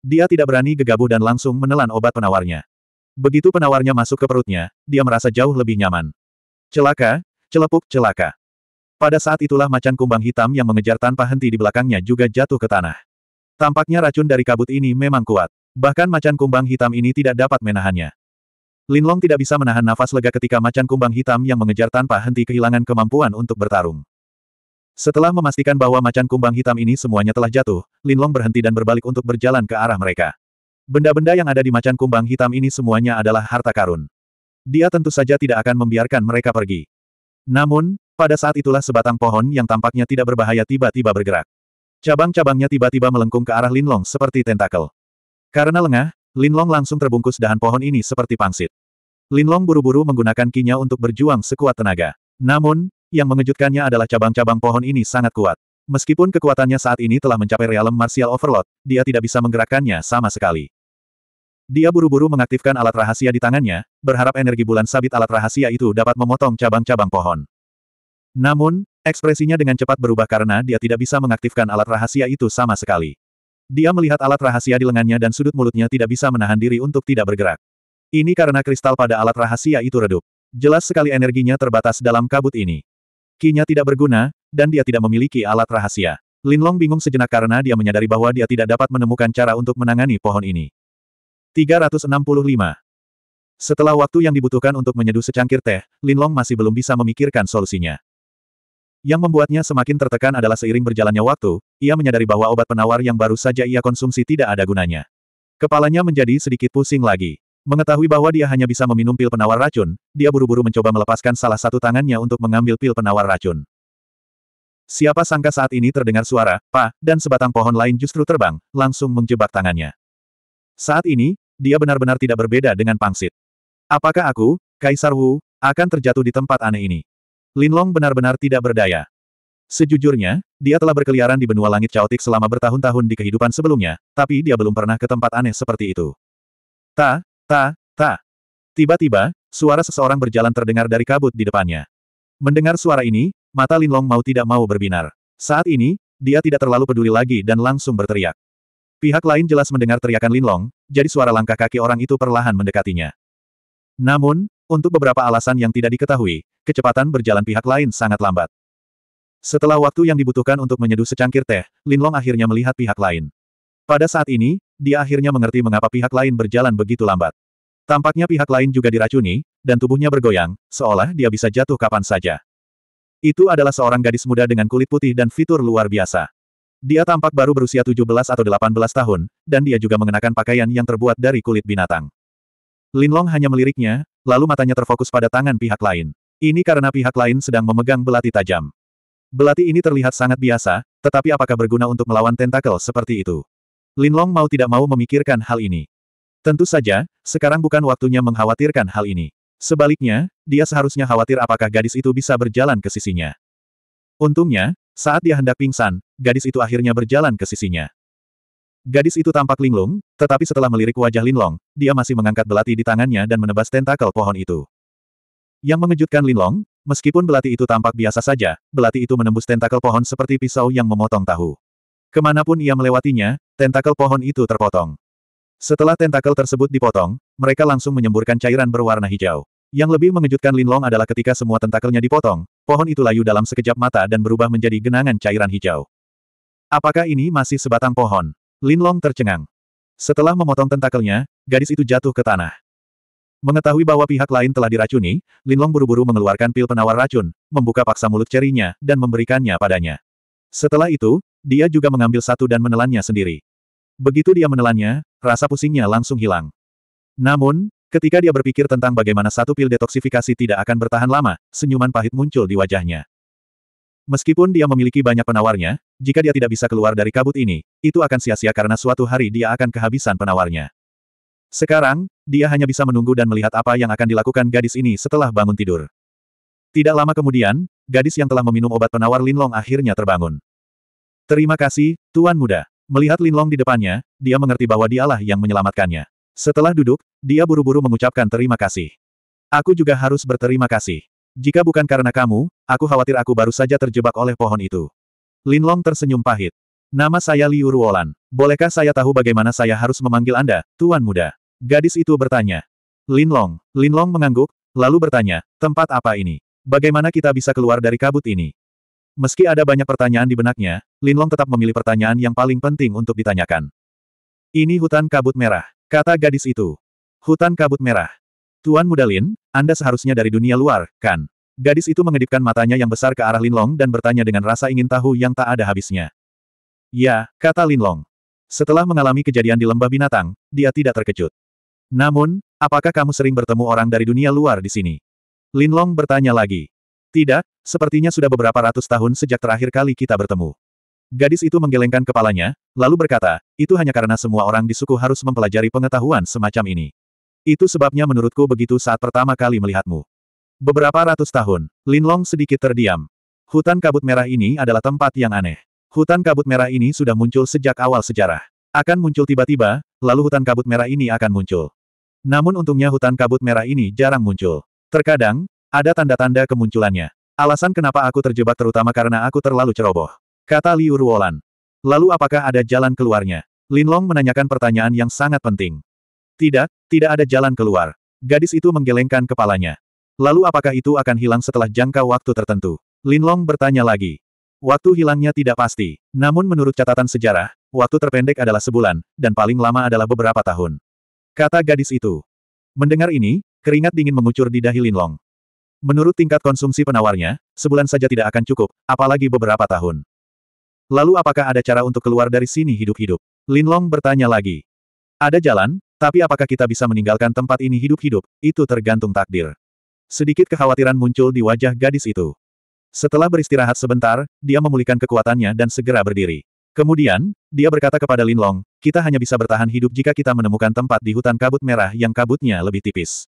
Dia tidak berani gegabah dan langsung menelan obat penawarnya. Begitu penawarnya masuk ke perutnya, dia merasa jauh lebih nyaman. Celaka, celepuk, celaka. Pada saat itulah macan kumbang hitam yang mengejar tanpa henti di belakangnya juga jatuh ke tanah. Tampaknya racun dari kabut ini memang kuat. Bahkan macan kumbang hitam ini tidak dapat menahannya. Linlong tidak bisa menahan nafas lega ketika macan kumbang hitam yang mengejar tanpa henti kehilangan kemampuan untuk bertarung. Setelah memastikan bahwa macan kumbang hitam ini semuanya telah jatuh, Linlong berhenti dan berbalik untuk berjalan ke arah mereka. Benda-benda yang ada di macan kumbang hitam ini semuanya adalah harta karun. Dia tentu saja tidak akan membiarkan mereka pergi. Namun, pada saat itulah sebatang pohon yang tampaknya tidak berbahaya tiba-tiba bergerak. Cabang-cabangnya tiba-tiba melengkung ke arah Linlong seperti tentakel. Karena lengah, Linlong langsung terbungkus dahan pohon ini seperti pangsit. Linlong buru-buru menggunakan kinya untuk berjuang sekuat tenaga. Namun, yang mengejutkannya adalah cabang-cabang pohon ini sangat kuat. Meskipun kekuatannya saat ini telah mencapai realem martial overload, dia tidak bisa menggerakkannya sama sekali. Dia buru-buru mengaktifkan alat rahasia di tangannya, berharap energi bulan sabit alat rahasia itu dapat memotong cabang-cabang pohon. Namun, Ekspresinya dengan cepat berubah karena dia tidak bisa mengaktifkan alat rahasia itu sama sekali. Dia melihat alat rahasia di lengannya dan sudut mulutnya tidak bisa menahan diri untuk tidak bergerak. Ini karena kristal pada alat rahasia itu redup. Jelas sekali energinya terbatas dalam kabut ini. Kinya tidak berguna, dan dia tidak memiliki alat rahasia. Linlong bingung sejenak karena dia menyadari bahwa dia tidak dapat menemukan cara untuk menangani pohon ini. 365. Setelah waktu yang dibutuhkan untuk menyeduh secangkir teh, Linlong masih belum bisa memikirkan solusinya. Yang membuatnya semakin tertekan adalah seiring berjalannya waktu, ia menyadari bahwa obat penawar yang baru saja ia konsumsi tidak ada gunanya. Kepalanya menjadi sedikit pusing lagi. Mengetahui bahwa dia hanya bisa meminum pil penawar racun, dia buru-buru mencoba melepaskan salah satu tangannya untuk mengambil pil penawar racun. Siapa sangka saat ini terdengar suara, pa, dan sebatang pohon lain justru terbang, langsung menjebak tangannya. Saat ini, dia benar-benar tidak berbeda dengan pangsit. Apakah aku, Kaisar Wu, akan terjatuh di tempat aneh ini? Linlong benar-benar tidak berdaya. Sejujurnya, dia telah berkeliaran di benua langit caotik selama bertahun-tahun di kehidupan sebelumnya, tapi dia belum pernah ke tempat aneh seperti itu. Ta, ta, ta. Tiba-tiba, suara seseorang berjalan terdengar dari kabut di depannya. Mendengar suara ini, mata Linlong mau tidak mau berbinar. Saat ini, dia tidak terlalu peduli lagi dan langsung berteriak. Pihak lain jelas mendengar teriakan Linlong, jadi suara langkah kaki orang itu perlahan mendekatinya. Namun, untuk beberapa alasan yang tidak diketahui, kecepatan berjalan pihak lain sangat lambat. Setelah waktu yang dibutuhkan untuk menyeduh secangkir teh, Lin Long akhirnya melihat pihak lain. Pada saat ini, dia akhirnya mengerti mengapa pihak lain berjalan begitu lambat. Tampaknya pihak lain juga diracuni, dan tubuhnya bergoyang, seolah dia bisa jatuh kapan saja. Itu adalah seorang gadis muda dengan kulit putih dan fitur luar biasa. Dia tampak baru berusia 17 atau 18 tahun, dan dia juga mengenakan pakaian yang terbuat dari kulit binatang. Linlong hanya meliriknya, lalu matanya terfokus pada tangan pihak lain. Ini karena pihak lain sedang memegang belati tajam. Belati ini terlihat sangat biasa, tetapi apakah berguna untuk melawan tentakel seperti itu? Linlong mau tidak mau memikirkan hal ini. Tentu saja, sekarang bukan waktunya mengkhawatirkan hal ini. Sebaliknya, dia seharusnya khawatir apakah gadis itu bisa berjalan ke sisinya. Untungnya, saat dia hendak pingsan, gadis itu akhirnya berjalan ke sisinya. Gadis itu tampak linglung, tetapi setelah melirik wajah Linlong, dia masih mengangkat belati di tangannya dan menebas tentakel pohon itu. Yang mengejutkan Linlong, meskipun belati itu tampak biasa saja, belati itu menembus tentakel pohon seperti pisau yang memotong tahu. Kemanapun ia melewatinya, tentakel pohon itu terpotong. Setelah tentakel tersebut dipotong, mereka langsung menyemburkan cairan berwarna hijau. Yang lebih mengejutkan Linlong adalah ketika semua tentakelnya dipotong, pohon itu layu dalam sekejap mata dan berubah menjadi genangan cairan hijau. Apakah ini masih sebatang pohon? Linlong tercengang. Setelah memotong tentakelnya, gadis itu jatuh ke tanah. Mengetahui bahwa pihak lain telah diracuni, Linlong buru-buru mengeluarkan pil penawar racun, membuka paksa mulut cerinya, dan memberikannya padanya. Setelah itu, dia juga mengambil satu dan menelannya sendiri. Begitu dia menelannya, rasa pusingnya langsung hilang. Namun, ketika dia berpikir tentang bagaimana satu pil detoksifikasi tidak akan bertahan lama, senyuman pahit muncul di wajahnya. Meskipun dia memiliki banyak penawarnya, jika dia tidak bisa keluar dari kabut ini, itu akan sia-sia karena suatu hari dia akan kehabisan penawarnya. Sekarang, dia hanya bisa menunggu dan melihat apa yang akan dilakukan gadis ini setelah bangun tidur. Tidak lama kemudian, gadis yang telah meminum obat penawar Linlong akhirnya terbangun. Terima kasih, Tuan Muda. Melihat Linlong di depannya, dia mengerti bahwa dialah yang menyelamatkannya. Setelah duduk, dia buru-buru mengucapkan terima kasih. Aku juga harus berterima kasih. Jika bukan karena kamu, aku khawatir aku baru saja terjebak oleh pohon itu. Linlong tersenyum pahit. Nama saya Liu Ruolan. Bolehkah saya tahu bagaimana saya harus memanggil Anda, Tuan Muda? Gadis itu bertanya. Linlong. Linlong mengangguk, lalu bertanya, tempat apa ini? Bagaimana kita bisa keluar dari kabut ini? Meski ada banyak pertanyaan di benaknya, Linlong tetap memilih pertanyaan yang paling penting untuk ditanyakan. Ini hutan kabut merah, kata gadis itu. Hutan kabut merah. Tuan Mudalin, Anda seharusnya dari dunia luar, kan? Gadis itu mengedipkan matanya yang besar ke arah Linlong dan bertanya dengan rasa ingin tahu yang tak ada habisnya. Ya, kata Linlong. Setelah mengalami kejadian di lembah binatang, dia tidak terkejut. Namun, apakah kamu sering bertemu orang dari dunia luar di sini? Linlong bertanya lagi. Tidak, sepertinya sudah beberapa ratus tahun sejak terakhir kali kita bertemu. Gadis itu menggelengkan kepalanya, lalu berkata, itu hanya karena semua orang di suku harus mempelajari pengetahuan semacam ini. Itu sebabnya menurutku begitu saat pertama kali melihatmu. Beberapa ratus tahun, Linlong sedikit terdiam. Hutan kabut merah ini adalah tempat yang aneh. Hutan kabut merah ini sudah muncul sejak awal sejarah. Akan muncul tiba-tiba, lalu hutan kabut merah ini akan muncul. Namun untungnya hutan kabut merah ini jarang muncul. Terkadang, ada tanda-tanda kemunculannya. Alasan kenapa aku terjebak terutama karena aku terlalu ceroboh. Kata Liu Ruolan. Lalu apakah ada jalan keluarnya? Linlong menanyakan pertanyaan yang sangat penting. Tidak, tidak ada jalan keluar. Gadis itu menggelengkan kepalanya. Lalu apakah itu akan hilang setelah jangka waktu tertentu? Linlong bertanya lagi. Waktu hilangnya tidak pasti. Namun menurut catatan sejarah, waktu terpendek adalah sebulan, dan paling lama adalah beberapa tahun. Kata gadis itu. Mendengar ini, keringat dingin mengucur di dahi Linlong. Menurut tingkat konsumsi penawarnya, sebulan saja tidak akan cukup, apalagi beberapa tahun. Lalu apakah ada cara untuk keluar dari sini hidup-hidup? Linlong bertanya lagi. Ada jalan, tapi apakah kita bisa meninggalkan tempat ini hidup-hidup, itu tergantung takdir. Sedikit kekhawatiran muncul di wajah gadis itu. Setelah beristirahat sebentar, dia memulihkan kekuatannya dan segera berdiri. Kemudian, dia berkata kepada Lin Long, kita hanya bisa bertahan hidup jika kita menemukan tempat di hutan kabut merah yang kabutnya lebih tipis.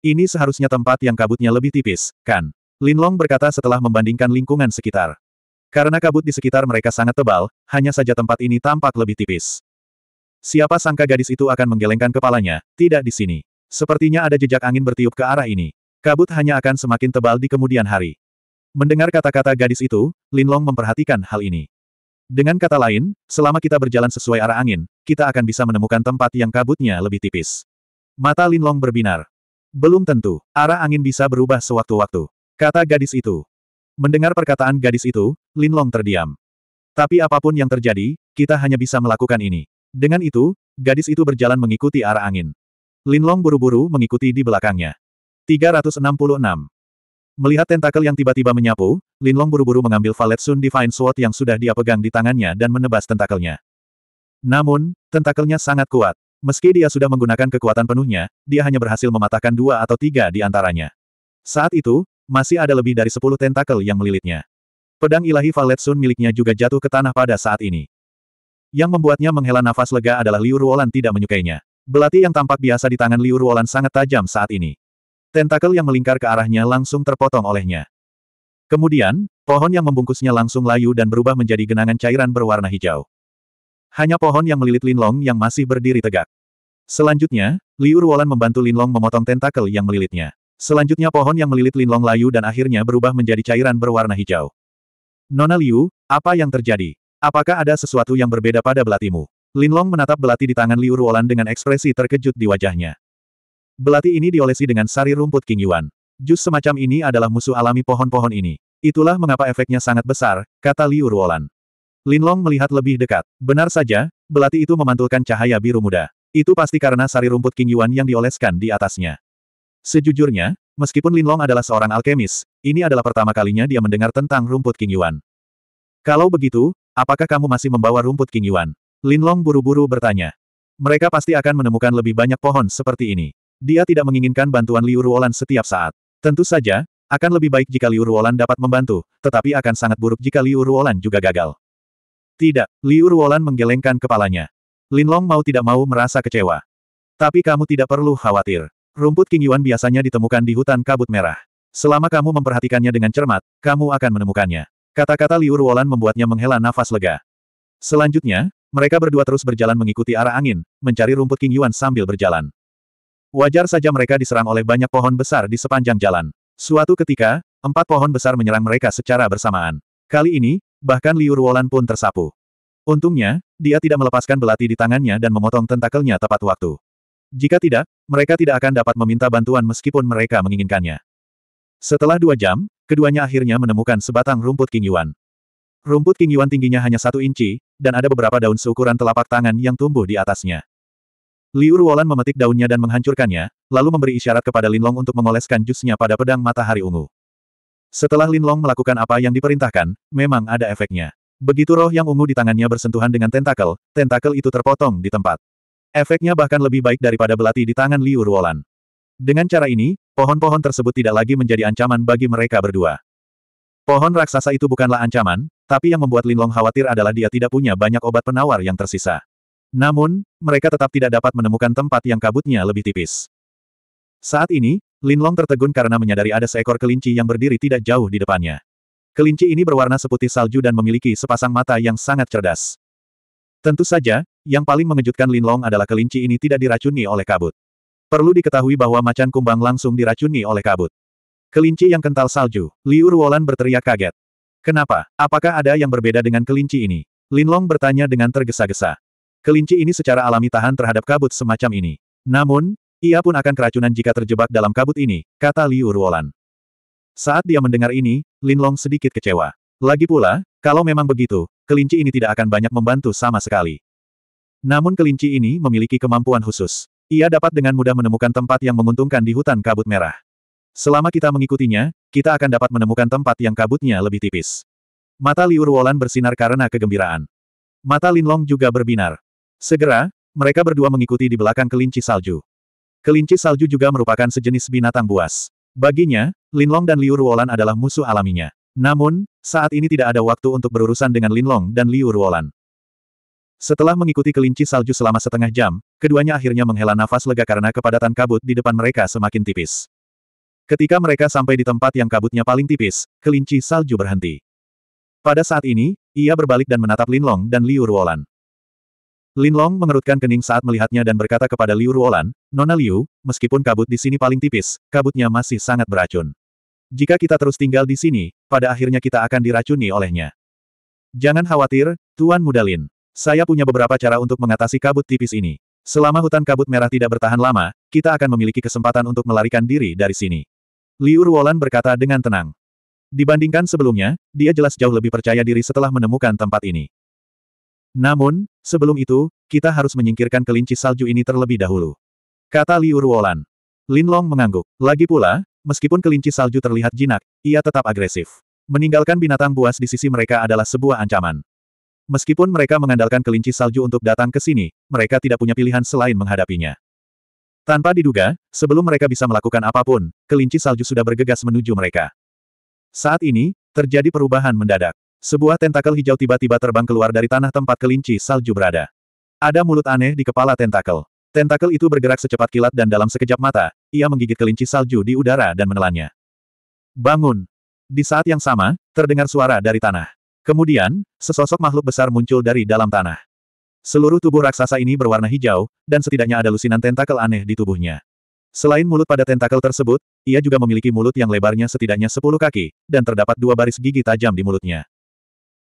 Ini seharusnya tempat yang kabutnya lebih tipis, kan? Lin Long berkata setelah membandingkan lingkungan sekitar. Karena kabut di sekitar mereka sangat tebal, hanya saja tempat ini tampak lebih tipis. Siapa sangka gadis itu akan menggelengkan kepalanya, tidak di sini. Sepertinya ada jejak angin bertiup ke arah ini. Kabut hanya akan semakin tebal di kemudian hari. Mendengar kata-kata gadis itu, Lin Long memperhatikan hal ini. Dengan kata lain, selama kita berjalan sesuai arah angin, kita akan bisa menemukan tempat yang kabutnya lebih tipis. Mata Lin Long berbinar. Belum tentu, arah angin bisa berubah sewaktu-waktu. Kata gadis itu. Mendengar perkataan gadis itu, Lin Long terdiam. Tapi apapun yang terjadi, kita hanya bisa melakukan ini. Dengan itu, gadis itu berjalan mengikuti arah angin. Linlong buru-buru mengikuti di belakangnya. 366. Melihat tentakel yang tiba-tiba menyapu, Linlong buru-buru mengambil Valet Sun Divine Sword yang sudah dia pegang di tangannya dan menebas tentakelnya. Namun, tentakelnya sangat kuat. Meski dia sudah menggunakan kekuatan penuhnya, dia hanya berhasil mematahkan dua atau tiga di antaranya. Saat itu, masih ada lebih dari sepuluh tentakel yang melilitnya. Pedang ilahi Valet Sun miliknya juga jatuh ke tanah pada saat ini. Yang membuatnya menghela nafas lega adalah Liu Ruolan tidak menyukainya. Belati yang tampak biasa di tangan Liu Ruolan sangat tajam saat ini. Tentakel yang melingkar ke arahnya langsung terpotong olehnya. Kemudian, pohon yang membungkusnya langsung layu dan berubah menjadi genangan cairan berwarna hijau. Hanya pohon yang melilit Linlong yang masih berdiri tegak. Selanjutnya, Liu Ruolan membantu Linlong memotong tentakel yang melilitnya. Selanjutnya pohon yang melilit Linlong layu dan akhirnya berubah menjadi cairan berwarna hijau. Nona Liu, apa yang terjadi? Apakah ada sesuatu yang berbeda pada belatimu? Linlong menatap belati di tangan Liu Ruolan dengan ekspresi terkejut di wajahnya. Belati ini diolesi dengan sari rumput King Yuan. Jus semacam ini adalah musuh alami pohon-pohon ini. Itulah mengapa efeknya sangat besar, kata Liu Ruolan. Linlong melihat lebih dekat. Benar saja, belati itu memantulkan cahaya biru muda. Itu pasti karena sari rumput King Yuan yang dioleskan di atasnya. Sejujurnya, meskipun Linlong adalah seorang alkemis, ini adalah pertama kalinya dia mendengar tentang rumput King Yuan. Kalau begitu, Apakah kamu masih membawa rumput King Yuan? Long buru-buru bertanya. Mereka pasti akan menemukan lebih banyak pohon seperti ini. Dia tidak menginginkan bantuan Liu Ruolan setiap saat. Tentu saja, akan lebih baik jika Liu Ruolan dapat membantu, tetapi akan sangat buruk jika Liu Ruolan juga gagal. Tidak, Liu Ruolan menggelengkan kepalanya. Lin Long mau tidak mau merasa kecewa. Tapi kamu tidak perlu khawatir. Rumput King Yuan biasanya ditemukan di hutan kabut merah. Selama kamu memperhatikannya dengan cermat, kamu akan menemukannya. Kata-kata Liu Ruolan membuatnya menghela nafas lega. Selanjutnya, mereka berdua terus berjalan mengikuti arah angin, mencari rumput King Yuan sambil berjalan. Wajar saja mereka diserang oleh banyak pohon besar di sepanjang jalan. Suatu ketika, empat pohon besar menyerang mereka secara bersamaan. Kali ini, bahkan Liu Ruolan pun tersapu. Untungnya, dia tidak melepaskan belati di tangannya dan memotong tentakelnya tepat waktu. Jika tidak, mereka tidak akan dapat meminta bantuan meskipun mereka menginginkannya. Setelah dua jam, keduanya akhirnya menemukan sebatang rumput Yuan. Rumput Yuan tingginya hanya satu inci, dan ada beberapa daun seukuran telapak tangan yang tumbuh di atasnya. Liu Ruolan memetik daunnya dan menghancurkannya, lalu memberi isyarat kepada Lin Long untuk mengoleskan jusnya pada pedang matahari ungu. Setelah Lin Long melakukan apa yang diperintahkan, memang ada efeknya. Begitu roh yang ungu di tangannya bersentuhan dengan tentakel, tentakel itu terpotong di tempat. Efeknya bahkan lebih baik daripada belati di tangan Liu Ruolan. Dengan cara ini, pohon-pohon tersebut tidak lagi menjadi ancaman bagi mereka berdua. Pohon raksasa itu bukanlah ancaman, tapi yang membuat Linlong khawatir adalah dia tidak punya banyak obat penawar yang tersisa. Namun, mereka tetap tidak dapat menemukan tempat yang kabutnya lebih tipis. Saat ini, Linlong tertegun karena menyadari ada seekor kelinci yang berdiri tidak jauh di depannya. Kelinci ini berwarna seputih salju dan memiliki sepasang mata yang sangat cerdas. Tentu saja, yang paling mengejutkan Linlong adalah kelinci ini tidak diracuni oleh kabut. Perlu diketahui bahwa macan kumbang langsung diracuni oleh kabut. Kelinci yang kental salju, Liu Ruolan berteriak kaget. Kenapa? Apakah ada yang berbeda dengan kelinci ini? Linlong bertanya dengan tergesa-gesa. Kelinci ini secara alami tahan terhadap kabut semacam ini. Namun, ia pun akan keracunan jika terjebak dalam kabut ini, kata Liu Ruolan. Saat dia mendengar ini, Linlong sedikit kecewa. Lagi pula, kalau memang begitu, kelinci ini tidak akan banyak membantu sama sekali. Namun kelinci ini memiliki kemampuan khusus. Ia dapat dengan mudah menemukan tempat yang menguntungkan di hutan kabut merah. Selama kita mengikutinya, kita akan dapat menemukan tempat yang kabutnya lebih tipis. Mata Liur Wolan bersinar karena kegembiraan. Mata Linlong juga berbinar. Segera, mereka berdua mengikuti di belakang kelinci salju. Kelinci salju juga merupakan sejenis binatang buas. Baginya, Linlong dan Liur Wolan adalah musuh alaminya. Namun, saat ini tidak ada waktu untuk berurusan dengan Linlong dan Liur Wolan. Setelah mengikuti kelinci salju selama setengah jam, keduanya akhirnya menghela nafas lega karena kepadatan kabut di depan mereka semakin tipis. Ketika mereka sampai di tempat yang kabutnya paling tipis, kelinci salju berhenti. Pada saat ini, ia berbalik dan menatap Linlong dan Liu Ruolan. Linlong mengerutkan kening saat melihatnya dan berkata kepada Liu Ruolan, Nona Liu, meskipun kabut di sini paling tipis, kabutnya masih sangat beracun. Jika kita terus tinggal di sini, pada akhirnya kita akan diracuni olehnya. Jangan khawatir, Tuan Mudalin." Saya punya beberapa cara untuk mengatasi kabut tipis ini. Selama hutan kabut merah tidak bertahan lama, kita akan memiliki kesempatan untuk melarikan diri dari sini. Liu Ruolan berkata dengan tenang. Dibandingkan sebelumnya, dia jelas jauh lebih percaya diri setelah menemukan tempat ini. Namun, sebelum itu, kita harus menyingkirkan kelinci salju ini terlebih dahulu. Kata Liu Ruolan. Lin Long mengangguk. Lagi pula, meskipun kelinci salju terlihat jinak, ia tetap agresif. Meninggalkan binatang buas di sisi mereka adalah sebuah ancaman. Meskipun mereka mengandalkan kelinci salju untuk datang ke sini, mereka tidak punya pilihan selain menghadapinya. Tanpa diduga, sebelum mereka bisa melakukan apapun, kelinci salju sudah bergegas menuju mereka. Saat ini, terjadi perubahan mendadak. Sebuah tentakel hijau tiba-tiba terbang keluar dari tanah tempat kelinci salju berada. Ada mulut aneh di kepala tentakel. Tentakel itu bergerak secepat kilat dan dalam sekejap mata, ia menggigit kelinci salju di udara dan menelannya. Bangun! Di saat yang sama, terdengar suara dari tanah. Kemudian, sesosok makhluk besar muncul dari dalam tanah. Seluruh tubuh raksasa ini berwarna hijau, dan setidaknya ada lusinan tentakel aneh di tubuhnya. Selain mulut pada tentakel tersebut, ia juga memiliki mulut yang lebarnya setidaknya 10 kaki, dan terdapat dua baris gigi tajam di mulutnya.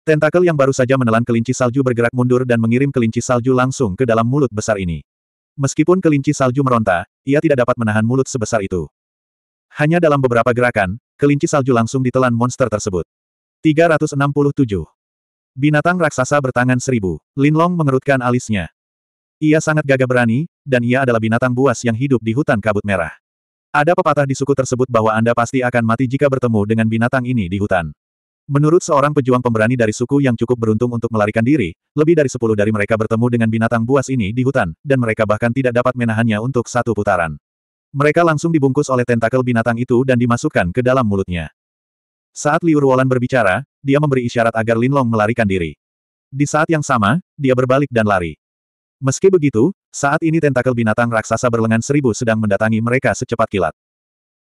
Tentakel yang baru saja menelan kelinci salju bergerak mundur dan mengirim kelinci salju langsung ke dalam mulut besar ini. Meskipun kelinci salju meronta, ia tidak dapat menahan mulut sebesar itu. Hanya dalam beberapa gerakan, kelinci salju langsung ditelan monster tersebut. 367. Binatang raksasa bertangan seribu. Linlong mengerutkan alisnya. Ia sangat gagah berani, dan ia adalah binatang buas yang hidup di hutan kabut merah. Ada pepatah di suku tersebut bahwa Anda pasti akan mati jika bertemu dengan binatang ini di hutan. Menurut seorang pejuang pemberani dari suku yang cukup beruntung untuk melarikan diri, lebih dari sepuluh dari mereka bertemu dengan binatang buas ini di hutan, dan mereka bahkan tidak dapat menahannya untuk satu putaran. Mereka langsung dibungkus oleh tentakel binatang itu dan dimasukkan ke dalam mulutnya. Saat Liu Ruolan berbicara, dia memberi isyarat agar Linlong melarikan diri. Di saat yang sama, dia berbalik dan lari. Meski begitu, saat ini tentakel binatang raksasa berlengan seribu sedang mendatangi mereka secepat kilat.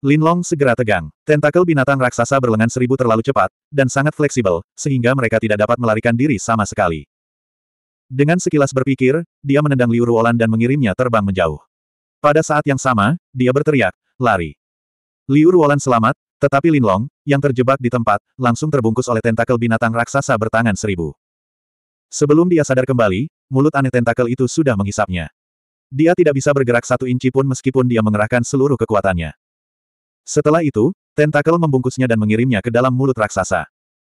Linlong segera tegang. Tentakel binatang raksasa berlengan seribu terlalu cepat, dan sangat fleksibel, sehingga mereka tidak dapat melarikan diri sama sekali. Dengan sekilas berpikir, dia menendang Liu Ruolan dan mengirimnya terbang menjauh. Pada saat yang sama, dia berteriak, lari. Liu Ruolan selamat, tetapi Linlong, yang terjebak di tempat, langsung terbungkus oleh tentakel binatang raksasa bertangan seribu. Sebelum dia sadar kembali, mulut aneh tentakel itu sudah menghisapnya. Dia tidak bisa bergerak satu inci pun meskipun dia mengerahkan seluruh kekuatannya. Setelah itu, tentakel membungkusnya dan mengirimnya ke dalam mulut raksasa.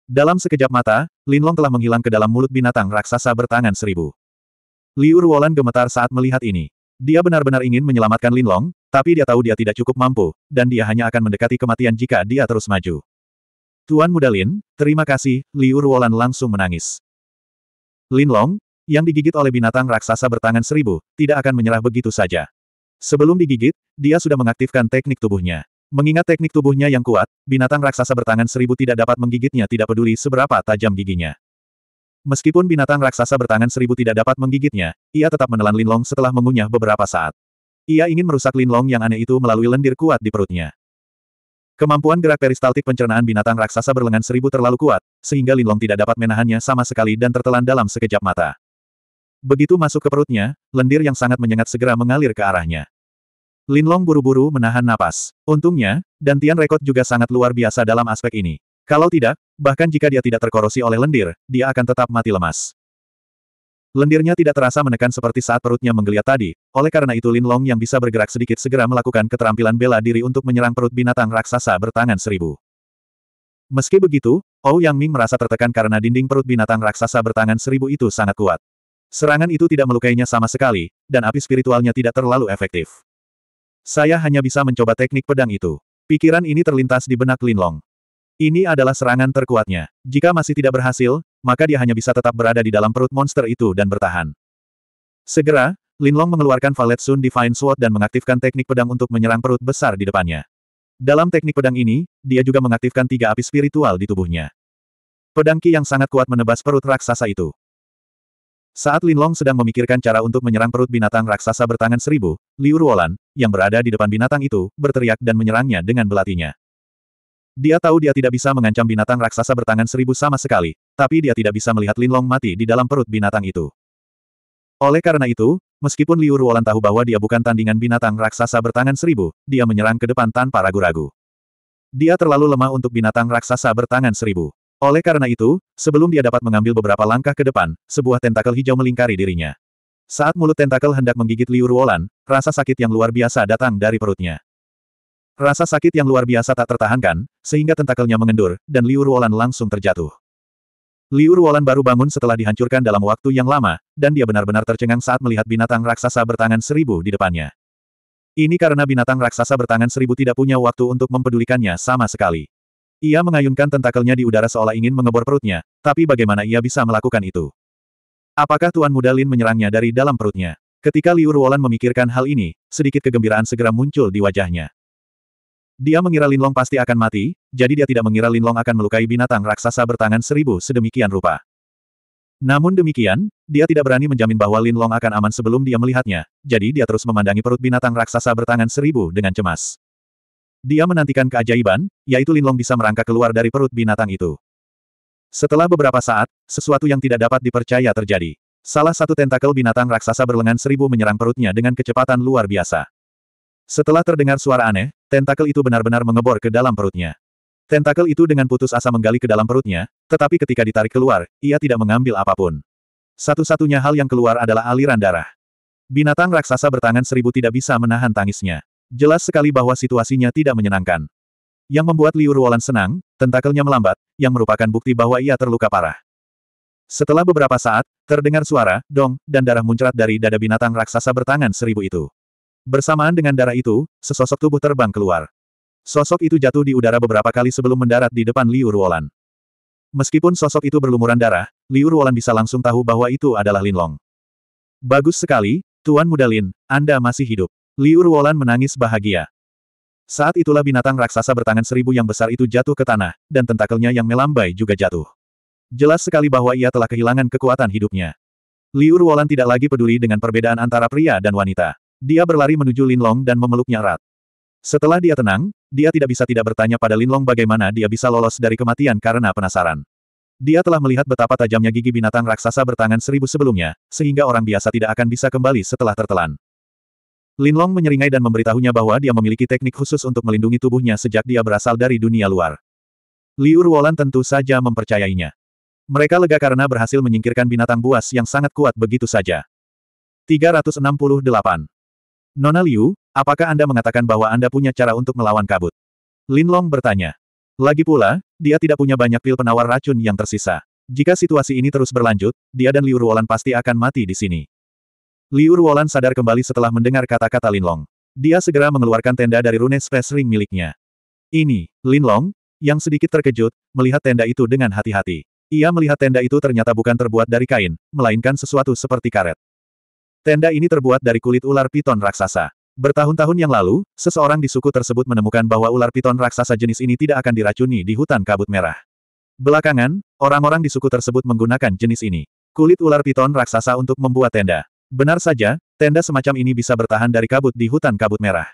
Dalam sekejap mata, Linlong telah menghilang ke dalam mulut binatang raksasa bertangan seribu. Liur Ruolan gemetar saat melihat ini. Dia benar-benar ingin menyelamatkan Lin Long, tapi dia tahu dia tidak cukup mampu, dan dia hanya akan mendekati kematian jika dia terus maju. Tuan Muda Lin, terima kasih, Liu Ruolan langsung menangis. Lin Long, yang digigit oleh binatang raksasa bertangan seribu, tidak akan menyerah begitu saja. Sebelum digigit, dia sudah mengaktifkan teknik tubuhnya. Mengingat teknik tubuhnya yang kuat, binatang raksasa bertangan seribu tidak dapat menggigitnya tidak peduli seberapa tajam giginya. Meskipun binatang raksasa bertangan seribu tidak dapat menggigitnya, ia tetap menelan Linlong setelah mengunyah beberapa saat. Ia ingin merusak Linlong yang aneh itu melalui lendir kuat di perutnya. Kemampuan gerak peristaltik pencernaan binatang raksasa berlengan seribu terlalu kuat, sehingga Linlong tidak dapat menahannya sama sekali dan tertelan dalam sekejap mata. Begitu masuk ke perutnya, lendir yang sangat menyengat segera mengalir ke arahnya. Linlong buru-buru menahan napas. Untungnya, Dantian Rekod juga sangat luar biasa dalam aspek ini. Kalau tidak, bahkan jika dia tidak terkorosi oleh lendir, dia akan tetap mati lemas. Lendirnya tidak terasa menekan seperti saat perutnya menggeliat tadi, oleh karena itu Lin Long yang bisa bergerak sedikit segera melakukan keterampilan bela diri untuk menyerang perut binatang raksasa bertangan seribu. Meski begitu, Ou Yang Ming merasa tertekan karena dinding perut binatang raksasa bertangan seribu itu sangat kuat. Serangan itu tidak melukainya sama sekali, dan api spiritualnya tidak terlalu efektif. Saya hanya bisa mencoba teknik pedang itu. Pikiran ini terlintas di benak Lin Long. Ini adalah serangan terkuatnya. Jika masih tidak berhasil, maka dia hanya bisa tetap berada di dalam perut monster itu dan bertahan. Segera, Linlong mengeluarkan Valet Sun Divine Sword dan mengaktifkan teknik pedang untuk menyerang perut besar di depannya. Dalam teknik pedang ini, dia juga mengaktifkan tiga api spiritual di tubuhnya. Pedang Ki yang sangat kuat menebas perut raksasa itu. Saat Linlong sedang memikirkan cara untuk menyerang perut binatang raksasa bertangan seribu, Liu Ruolan, yang berada di depan binatang itu, berteriak dan menyerangnya dengan belatinya. Dia tahu dia tidak bisa mengancam binatang raksasa bertangan seribu sama sekali, tapi dia tidak bisa melihat Linlong mati di dalam perut binatang itu. Oleh karena itu, meskipun Liu Ruolan tahu bahwa dia bukan tandingan binatang raksasa bertangan seribu, dia menyerang ke depan tanpa ragu-ragu. Dia terlalu lemah untuk binatang raksasa bertangan seribu. Oleh karena itu, sebelum dia dapat mengambil beberapa langkah ke depan, sebuah tentakel hijau melingkari dirinya. Saat mulut tentakel hendak menggigit Liu Ruolan, rasa sakit yang luar biasa datang dari perutnya. Rasa sakit yang luar biasa tak tertahankan, sehingga tentakelnya mengendur, dan Liu Ruolan langsung terjatuh. Liu Ruolan baru bangun setelah dihancurkan dalam waktu yang lama, dan dia benar-benar tercengang saat melihat binatang raksasa bertangan seribu di depannya. Ini karena binatang raksasa bertangan seribu tidak punya waktu untuk mempedulikannya sama sekali. Ia mengayunkan tentakelnya di udara seolah ingin mengebor perutnya, tapi bagaimana ia bisa melakukan itu? Apakah Tuan Muda Lin menyerangnya dari dalam perutnya? Ketika Liu Ruolan memikirkan hal ini, sedikit kegembiraan segera muncul di wajahnya. Dia mengira Linlong pasti akan mati, jadi dia tidak mengira Linlong akan melukai binatang raksasa bertangan seribu sedemikian rupa. Namun demikian, dia tidak berani menjamin bahwa Linlong akan aman sebelum dia melihatnya, jadi dia terus memandangi perut binatang raksasa bertangan seribu dengan cemas. Dia menantikan keajaiban, yaitu Linlong bisa merangkak keluar dari perut binatang itu. Setelah beberapa saat, sesuatu yang tidak dapat dipercaya terjadi. Salah satu tentakel binatang raksasa berlengan seribu menyerang perutnya dengan kecepatan luar biasa. Setelah terdengar suara aneh, Tentakel itu benar-benar mengebor ke dalam perutnya. Tentakel itu dengan putus asa menggali ke dalam perutnya, tetapi ketika ditarik keluar, ia tidak mengambil apapun. Satu-satunya hal yang keluar adalah aliran darah. Binatang raksasa bertangan seribu tidak bisa menahan tangisnya. Jelas sekali bahwa situasinya tidak menyenangkan. Yang membuat Liu Ruolan senang, tentakelnya melambat, yang merupakan bukti bahwa ia terluka parah. Setelah beberapa saat, terdengar suara, dong, dan darah muncrat dari dada binatang raksasa bertangan seribu itu. Bersamaan dengan darah itu, sesosok tubuh terbang keluar. Sosok itu jatuh di udara beberapa kali sebelum mendarat di depan Liu Ruolan. Meskipun sosok itu berlumuran darah, Liu Ruolan bisa langsung tahu bahwa itu adalah Linlong. Bagus sekali, Tuan Muda Lin, Anda masih hidup. Liu Ruolan menangis bahagia. Saat itulah binatang raksasa bertangan seribu yang besar itu jatuh ke tanah, dan tentakelnya yang melambai juga jatuh. Jelas sekali bahwa ia telah kehilangan kekuatan hidupnya. Liu Ruolan tidak lagi peduli dengan perbedaan antara pria dan wanita. Dia berlari menuju Linlong dan memeluknya erat. Setelah dia tenang, dia tidak bisa tidak bertanya pada Linlong bagaimana dia bisa lolos dari kematian karena penasaran. Dia telah melihat betapa tajamnya gigi binatang raksasa bertangan seribu sebelumnya, sehingga orang biasa tidak akan bisa kembali setelah tertelan. Linlong menyeringai dan memberitahunya bahwa dia memiliki teknik khusus untuk melindungi tubuhnya sejak dia berasal dari dunia luar. Liur Wolan tentu saja mempercayainya. Mereka lega karena berhasil menyingkirkan binatang buas yang sangat kuat begitu saja. 368 Nona Liu, apakah Anda mengatakan bahwa Anda punya cara untuk melawan kabut? Lin Long bertanya. Lagi pula, dia tidak punya banyak pil penawar racun yang tersisa. Jika situasi ini terus berlanjut, dia dan Liu Ruolan pasti akan mati di sini. Liu Ruolan sadar kembali setelah mendengar kata-kata Lin Long. Dia segera mengeluarkan tenda dari rune space ring miliknya. Ini, Lin Long, yang sedikit terkejut, melihat tenda itu dengan hati-hati. Ia melihat tenda itu ternyata bukan terbuat dari kain, melainkan sesuatu seperti karet. Tenda ini terbuat dari kulit ular piton raksasa. Bertahun-tahun yang lalu, seseorang di suku tersebut menemukan bahwa ular piton raksasa jenis ini tidak akan diracuni di hutan kabut merah. Belakangan, orang-orang di suku tersebut menggunakan jenis ini. Kulit ular piton raksasa untuk membuat tenda. Benar saja, tenda semacam ini bisa bertahan dari kabut di hutan kabut merah.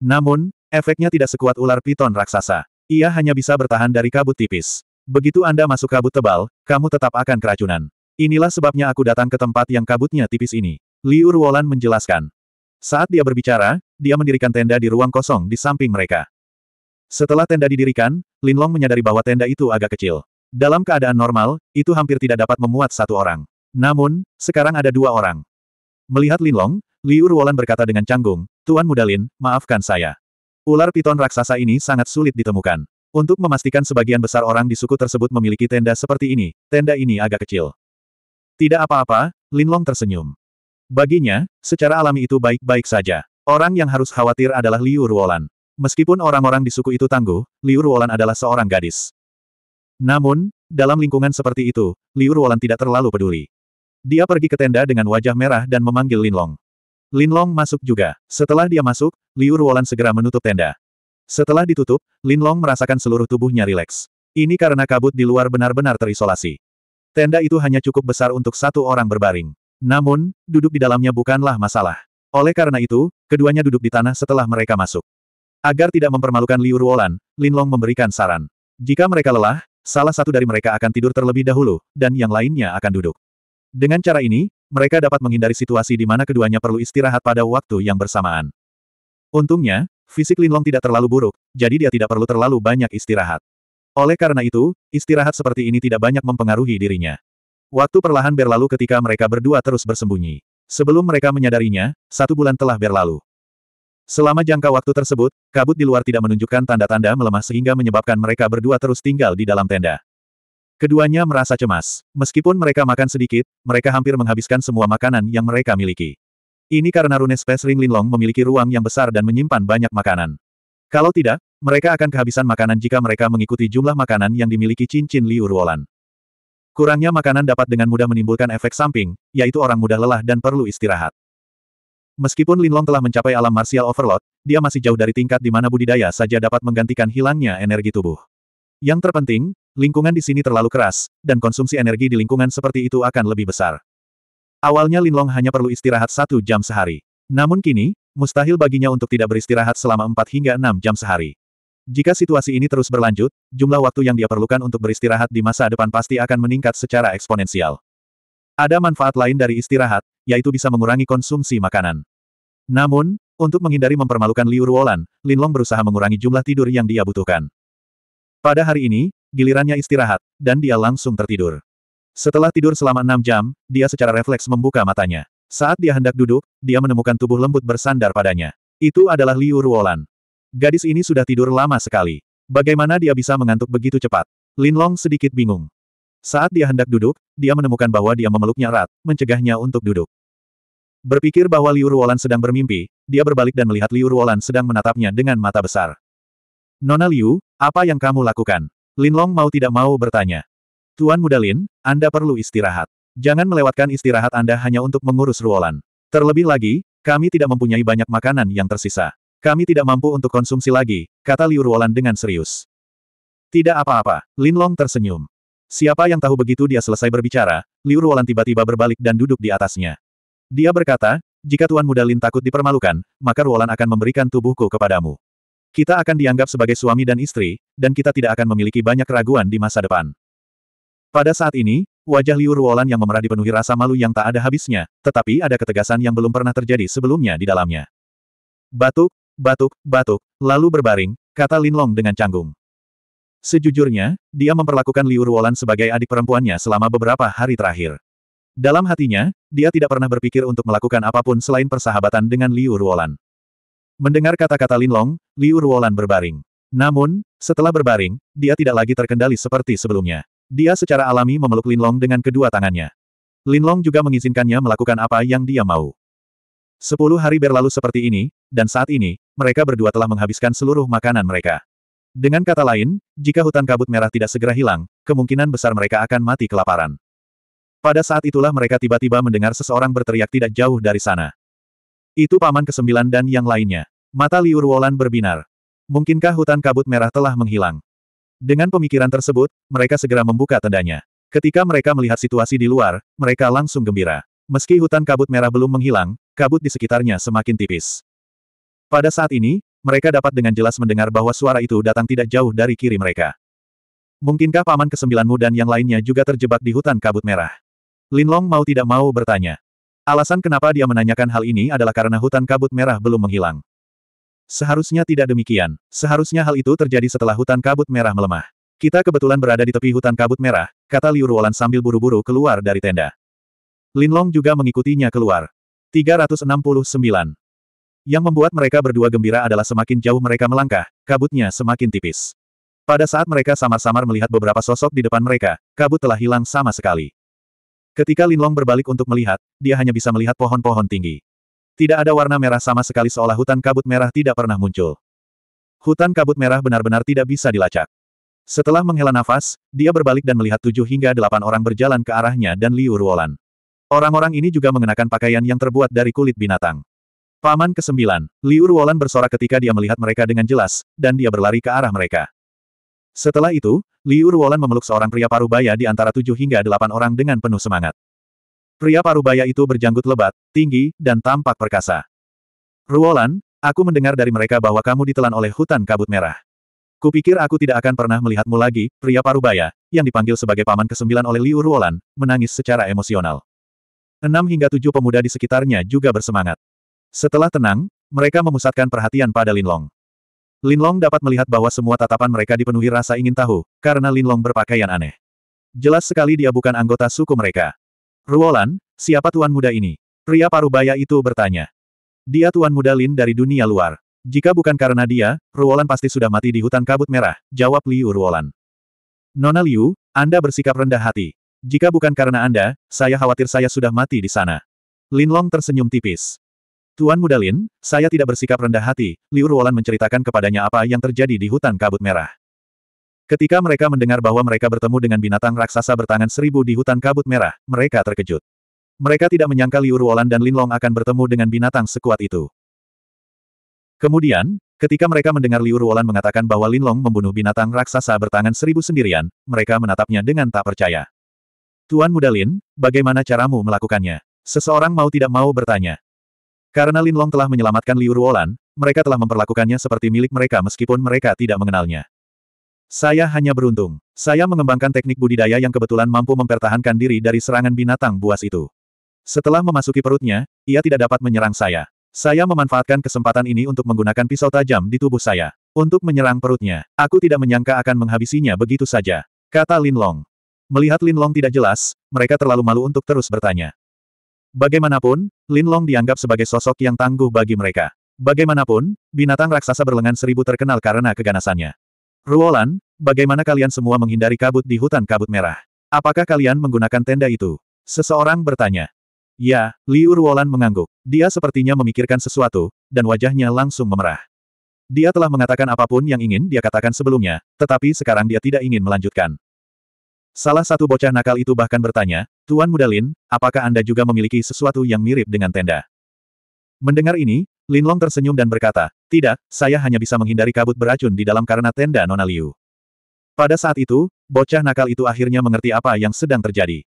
Namun, efeknya tidak sekuat ular piton raksasa. Ia hanya bisa bertahan dari kabut tipis. Begitu Anda masuk kabut tebal, kamu tetap akan keracunan. Inilah sebabnya aku datang ke tempat yang kabutnya tipis ini. Liu Ruolan menjelaskan. Saat dia berbicara, dia mendirikan tenda di ruang kosong di samping mereka. Setelah tenda didirikan, Lin Long menyadari bahwa tenda itu agak kecil. Dalam keadaan normal, itu hampir tidak dapat memuat satu orang. Namun, sekarang ada dua orang. Melihat Lin Long, Liu Ruolan berkata dengan canggung, Tuan Muda maafkan saya. Ular piton raksasa ini sangat sulit ditemukan. Untuk memastikan sebagian besar orang di suku tersebut memiliki tenda seperti ini, tenda ini agak kecil. Tidak apa-apa, Lin Long tersenyum. Baginya, secara alami itu baik-baik saja. Orang yang harus khawatir adalah Liu Ruolan. Meskipun orang-orang di suku itu tangguh, Liu Ruolan adalah seorang gadis. Namun, dalam lingkungan seperti itu, Liu Ruolan tidak terlalu peduli. Dia pergi ke tenda dengan wajah merah dan memanggil Lin Long. Lin Long masuk juga. Setelah dia masuk, Liu Ruolan segera menutup tenda. Setelah ditutup, Lin Long merasakan seluruh tubuhnya rileks. Ini karena kabut di luar benar-benar terisolasi. Tenda itu hanya cukup besar untuk satu orang berbaring. Namun, duduk di dalamnya bukanlah masalah. Oleh karena itu, keduanya duduk di tanah setelah mereka masuk. Agar tidak mempermalukan Liu Ruolan, Lin Long memberikan saran. Jika mereka lelah, salah satu dari mereka akan tidur terlebih dahulu, dan yang lainnya akan duduk. Dengan cara ini, mereka dapat menghindari situasi di mana keduanya perlu istirahat pada waktu yang bersamaan. Untungnya, fisik Lin Long tidak terlalu buruk, jadi dia tidak perlu terlalu banyak istirahat. Oleh karena itu, istirahat seperti ini tidak banyak mempengaruhi dirinya. Waktu perlahan berlalu ketika mereka berdua terus bersembunyi. Sebelum mereka menyadarinya, satu bulan telah berlalu. Selama jangka waktu tersebut, kabut di luar tidak menunjukkan tanda-tanda melemah sehingga menyebabkan mereka berdua terus tinggal di dalam tenda. Keduanya merasa cemas. Meskipun mereka makan sedikit, mereka hampir menghabiskan semua makanan yang mereka miliki. Ini karena rune Space Ring Linlong memiliki ruang yang besar dan menyimpan banyak makanan. Kalau tidak, mereka akan kehabisan makanan jika mereka mengikuti jumlah makanan yang dimiliki cincin Liu Ruolan. Kurangnya makanan dapat dengan mudah menimbulkan efek samping, yaitu orang mudah lelah dan perlu istirahat. Meskipun Linlong telah mencapai alam martial overload, dia masih jauh dari tingkat di mana budidaya saja dapat menggantikan hilangnya energi tubuh. Yang terpenting, lingkungan di sini terlalu keras, dan konsumsi energi di lingkungan seperti itu akan lebih besar. Awalnya Linlong hanya perlu istirahat satu jam sehari. Namun kini, mustahil baginya untuk tidak beristirahat selama 4 hingga 6 jam sehari. Jika situasi ini terus berlanjut, jumlah waktu yang dia perlukan untuk beristirahat di masa depan pasti akan meningkat secara eksponensial. Ada manfaat lain dari istirahat, yaitu bisa mengurangi konsumsi makanan. Namun, untuk menghindari mempermalukan Liu Ruolan, Lin Long berusaha mengurangi jumlah tidur yang dia butuhkan. Pada hari ini, gilirannya istirahat, dan dia langsung tertidur. Setelah tidur selama enam jam, dia secara refleks membuka matanya. Saat dia hendak duduk, dia menemukan tubuh lembut bersandar padanya. Itu adalah Liu Ruolan. Gadis ini sudah tidur lama sekali. Bagaimana dia bisa mengantuk begitu cepat? Linlong sedikit bingung. Saat dia hendak duduk, dia menemukan bahwa dia memeluknya erat, mencegahnya untuk duduk. Berpikir bahwa Liu Ruolan sedang bermimpi, dia berbalik dan melihat Liu Ruolan sedang menatapnya dengan mata besar. Nona Liu, apa yang kamu lakukan? Linlong mau tidak mau bertanya. Tuan Muda Lin, Anda perlu istirahat. Jangan melewatkan istirahat Anda hanya untuk mengurus Ruolan. Terlebih lagi, kami tidak mempunyai banyak makanan yang tersisa. Kami tidak mampu untuk konsumsi lagi, kata Liu Ruolan dengan serius. Tidak apa-apa, Lin Long tersenyum. Siapa yang tahu begitu dia selesai berbicara, Liu Ruolan tiba-tiba berbalik dan duduk di atasnya. Dia berkata, jika Tuan Muda Lin takut dipermalukan, maka Ruolan akan memberikan tubuhku kepadamu. Kita akan dianggap sebagai suami dan istri, dan kita tidak akan memiliki banyak keraguan di masa depan. Pada saat ini, wajah Liu Ruolan yang memerah dipenuhi rasa malu yang tak ada habisnya, tetapi ada ketegasan yang belum pernah terjadi sebelumnya di dalamnya. Batuk, batuk, batuk, lalu berbaring, kata Linlong dengan canggung. Sejujurnya, dia memperlakukan Liu Ruolan sebagai adik perempuannya selama beberapa hari terakhir. Dalam hatinya, dia tidak pernah berpikir untuk melakukan apapun selain persahabatan dengan Liu Ruolan. Mendengar kata-kata Linlong, Liu Ruolan berbaring. Namun, setelah berbaring, dia tidak lagi terkendali seperti sebelumnya. Dia secara alami memeluk Linlong dengan kedua tangannya. Linlong juga mengizinkannya melakukan apa yang dia mau. Sepuluh hari berlalu seperti ini, dan saat ini, mereka berdua telah menghabiskan seluruh makanan mereka. Dengan kata lain, jika hutan kabut merah tidak segera hilang, kemungkinan besar mereka akan mati kelaparan. Pada saat itulah mereka tiba-tiba mendengar seseorang berteriak tidak jauh dari sana. Itu paman kesembilan dan yang lainnya. Mata Liur Wolan berbinar. Mungkinkah hutan kabut merah telah menghilang? Dengan pemikiran tersebut, mereka segera membuka tendanya. Ketika mereka melihat situasi di luar, mereka langsung gembira. Meski hutan kabut merah belum menghilang, kabut di sekitarnya semakin tipis. Pada saat ini, mereka dapat dengan jelas mendengar bahwa suara itu datang tidak jauh dari kiri mereka. Mungkinkah paman kesembilanmu dan yang lainnya juga terjebak di hutan kabut merah? Linlong mau tidak mau bertanya. Alasan kenapa dia menanyakan hal ini adalah karena hutan kabut merah belum menghilang. Seharusnya tidak demikian. Seharusnya hal itu terjadi setelah hutan kabut merah melemah. Kita kebetulan berada di tepi hutan kabut merah, kata Liu Ruolan sambil buru-buru keluar dari tenda. Linlong juga mengikutinya keluar. 369. Yang membuat mereka berdua gembira adalah semakin jauh mereka melangkah, kabutnya semakin tipis. Pada saat mereka samar-samar melihat beberapa sosok di depan mereka, kabut telah hilang sama sekali. Ketika Linlong berbalik untuk melihat, dia hanya bisa melihat pohon-pohon tinggi. Tidak ada warna merah sama sekali seolah hutan kabut merah tidak pernah muncul. Hutan kabut merah benar-benar tidak bisa dilacak. Setelah menghela nafas, dia berbalik dan melihat tujuh hingga delapan orang berjalan ke arahnya dan Liu Ruolan. Orang-orang ini juga mengenakan pakaian yang terbuat dari kulit binatang. Paman ke kesembilan, Liu Ruolan bersorak ketika dia melihat mereka dengan jelas, dan dia berlari ke arah mereka. Setelah itu, Liu Ruolan memeluk seorang pria parubaya di antara tujuh hingga delapan orang dengan penuh semangat. Pria parubaya itu berjanggut lebat, tinggi, dan tampak perkasa. Ruolan, aku mendengar dari mereka bahwa kamu ditelan oleh hutan kabut merah. Kupikir aku tidak akan pernah melihatmu lagi, pria parubaya, yang dipanggil sebagai paman ke kesembilan oleh Liu Ruolan, menangis secara emosional. Enam hingga tujuh pemuda di sekitarnya juga bersemangat. Setelah tenang, mereka memusatkan perhatian pada Linlong. Linlong dapat melihat bahwa semua tatapan mereka dipenuhi rasa ingin tahu, karena Linlong berpakaian aneh. Jelas sekali dia bukan anggota suku mereka. Ruolan, siapa tuan muda ini? Pria parubaya itu bertanya. Dia tuan muda Lin dari dunia luar. Jika bukan karena dia, Ruolan pasti sudah mati di hutan kabut merah, jawab Liu Ruolan. Nona Liu, Anda bersikap rendah hati. Jika bukan karena Anda, saya khawatir saya sudah mati di sana. Lin Long tersenyum tipis. Tuan Muda Lin, saya tidak bersikap rendah hati, Liu Ruolan menceritakan kepadanya apa yang terjadi di hutan kabut merah. Ketika mereka mendengar bahwa mereka bertemu dengan binatang raksasa bertangan seribu di hutan kabut merah, mereka terkejut. Mereka tidak menyangka Liu Ruolan dan Lin Long akan bertemu dengan binatang sekuat itu. Kemudian, ketika mereka mendengar Liu Ruolan mengatakan bahwa Lin Long membunuh binatang raksasa bertangan seribu sendirian, mereka menatapnya dengan tak percaya. Tuan Muda Lin, bagaimana caramu melakukannya? Seseorang mau tidak mau bertanya. Karena Lin Long telah menyelamatkan Liu Ruolan, mereka telah memperlakukannya seperti milik mereka meskipun mereka tidak mengenalnya. Saya hanya beruntung. Saya mengembangkan teknik budidaya yang kebetulan mampu mempertahankan diri dari serangan binatang buas itu. Setelah memasuki perutnya, ia tidak dapat menyerang saya. Saya memanfaatkan kesempatan ini untuk menggunakan pisau tajam di tubuh saya. Untuk menyerang perutnya, aku tidak menyangka akan menghabisinya begitu saja. Kata Lin Long. Melihat Lin Long tidak jelas, mereka terlalu malu untuk terus bertanya. Bagaimanapun, Lin Long dianggap sebagai sosok yang tangguh bagi mereka. Bagaimanapun, binatang raksasa berlengan seribu terkenal karena keganasannya. Ruolan, bagaimana kalian semua menghindari kabut di hutan kabut merah? Apakah kalian menggunakan tenda itu? Seseorang bertanya. Ya, Liu Ruolan mengangguk. Dia sepertinya memikirkan sesuatu, dan wajahnya langsung memerah. Dia telah mengatakan apapun yang ingin dia katakan sebelumnya, tetapi sekarang dia tidak ingin melanjutkan. Salah satu bocah nakal itu bahkan bertanya, Tuan Mudalin, apakah Anda juga memiliki sesuatu yang mirip dengan tenda? Mendengar ini, Lin Long tersenyum dan berkata, tidak, saya hanya bisa menghindari kabut beracun di dalam karena tenda Nona Liu. Pada saat itu, bocah nakal itu akhirnya mengerti apa yang sedang terjadi.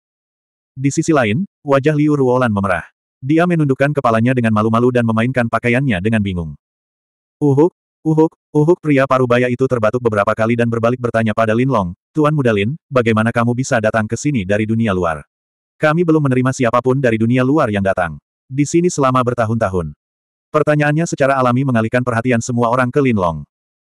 Di sisi lain, wajah Liu Ruolan memerah. Dia menundukkan kepalanya dengan malu-malu dan memainkan pakaiannya dengan bingung. Uhuk, Uhuk, uhuk pria parubaya itu terbatuk beberapa kali dan berbalik bertanya pada Lin Long, Tuan Muda Lin, bagaimana kamu bisa datang ke sini dari dunia luar? Kami belum menerima siapapun dari dunia luar yang datang. Di sini selama bertahun-tahun. Pertanyaannya secara alami mengalihkan perhatian semua orang ke Lin Long.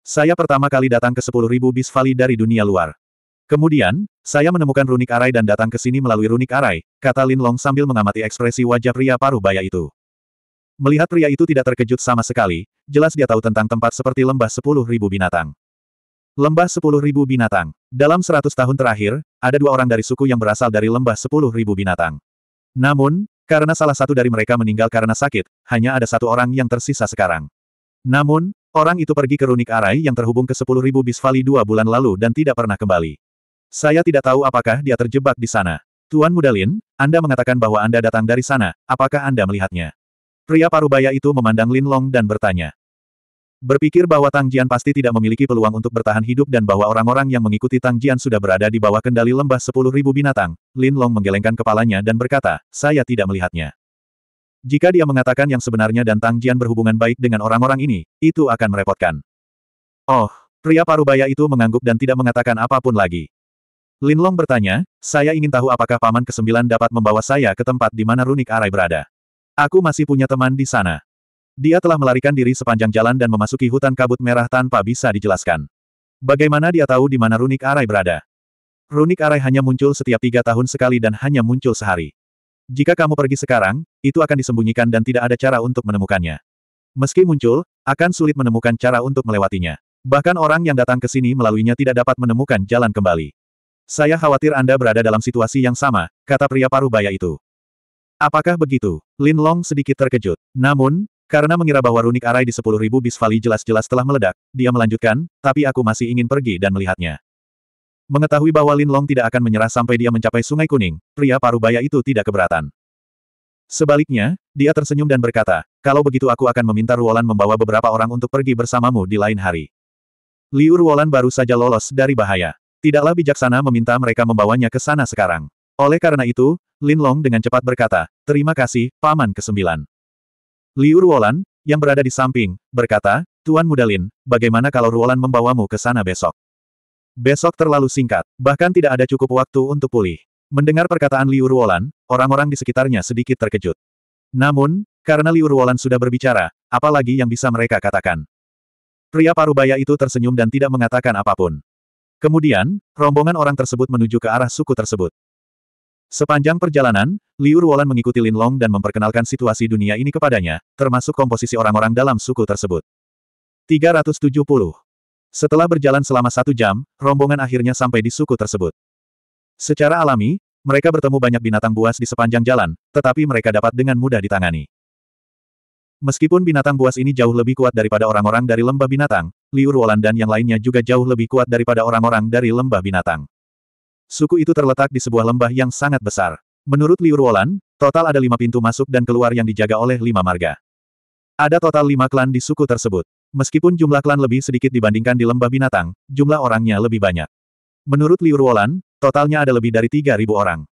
Saya pertama kali datang ke 10.000 bis valley dari dunia luar. Kemudian, saya menemukan runik arai dan datang ke sini melalui runik arai, kata Lin Long sambil mengamati ekspresi wajah pria parubaya itu. Melihat pria itu tidak terkejut sama sekali, jelas dia tahu tentang tempat seperti lembah sepuluh ribu binatang. Lembah sepuluh ribu binatang. Dalam seratus tahun terakhir, ada dua orang dari suku yang berasal dari lembah sepuluh ribu binatang. Namun, karena salah satu dari mereka meninggal karena sakit, hanya ada satu orang yang tersisa sekarang. Namun, orang itu pergi ke Runik Arai yang terhubung ke sepuluh ribu Bisvali dua bulan lalu dan tidak pernah kembali. Saya tidak tahu apakah dia terjebak di sana. Tuan Mudalin, Anda mengatakan bahwa Anda datang dari sana, apakah Anda melihatnya? Pria parubaya itu memandang Lin Long dan bertanya. Berpikir bahwa Tang Jian pasti tidak memiliki peluang untuk bertahan hidup dan bahwa orang-orang yang mengikuti Tang Jian sudah berada di bawah kendali lembah sepuluh ribu binatang, Lin Long menggelengkan kepalanya dan berkata, saya tidak melihatnya. Jika dia mengatakan yang sebenarnya dan Tang Jian berhubungan baik dengan orang-orang ini, itu akan merepotkan. Oh, pria parubaya itu mengangguk dan tidak mengatakan apapun lagi. Lin Long bertanya, saya ingin tahu apakah Paman ke-9 dapat membawa saya ke tempat di mana Runik Arai berada. Aku masih punya teman di sana. Dia telah melarikan diri sepanjang jalan dan memasuki hutan kabut merah tanpa bisa dijelaskan. Bagaimana dia tahu di mana Runik Arai berada? Runik Arai hanya muncul setiap tiga tahun sekali dan hanya muncul sehari. Jika kamu pergi sekarang, itu akan disembunyikan dan tidak ada cara untuk menemukannya. Meski muncul, akan sulit menemukan cara untuk melewatinya. Bahkan orang yang datang ke sini melaluinya tidak dapat menemukan jalan kembali. Saya khawatir Anda berada dalam situasi yang sama, kata pria paruh baya itu. Apakah begitu? Lin Long sedikit terkejut. Namun, karena mengira bahwa runik arai di 10.000 bis valley jelas-jelas telah meledak, dia melanjutkan, tapi aku masih ingin pergi dan melihatnya. Mengetahui bahwa Lin Long tidak akan menyerah sampai dia mencapai Sungai Kuning, pria baya itu tidak keberatan. Sebaliknya, dia tersenyum dan berkata, kalau begitu aku akan meminta Ruolan membawa beberapa orang untuk pergi bersamamu di lain hari. Liu Ruolan baru saja lolos dari bahaya. Tidaklah bijaksana meminta mereka membawanya ke sana sekarang. Oleh karena itu, Lin Long dengan cepat berkata, terima kasih, Paman ke-9. Liu Ruolan, yang berada di samping, berkata, Tuan Muda Lin, bagaimana kalau Ruolan membawamu ke sana besok? Besok terlalu singkat, bahkan tidak ada cukup waktu untuk pulih. Mendengar perkataan Liu Ruolan, orang-orang di sekitarnya sedikit terkejut. Namun, karena Liu Ruolan sudah berbicara, apalagi yang bisa mereka katakan. Pria parubaya itu tersenyum dan tidak mengatakan apapun. Kemudian, rombongan orang tersebut menuju ke arah suku tersebut. Sepanjang perjalanan, Liu Ruolan mengikuti Lin Long dan memperkenalkan situasi dunia ini kepadanya, termasuk komposisi orang-orang dalam suku tersebut. 370. Setelah berjalan selama satu jam, rombongan akhirnya sampai di suku tersebut. Secara alami, mereka bertemu banyak binatang buas di sepanjang jalan, tetapi mereka dapat dengan mudah ditangani. Meskipun binatang buas ini jauh lebih kuat daripada orang-orang dari lembah binatang, Liu Ruolan dan yang lainnya juga jauh lebih kuat daripada orang-orang dari lembah binatang. Suku itu terletak di sebuah lembah yang sangat besar. Menurut Liu Ruolan, total ada lima pintu masuk dan keluar yang dijaga oleh lima marga. Ada total lima klan di suku tersebut. Meskipun jumlah klan lebih sedikit dibandingkan di lembah binatang, jumlah orangnya lebih banyak. Menurut Liu Ruolan, totalnya ada lebih dari 3.000 orang.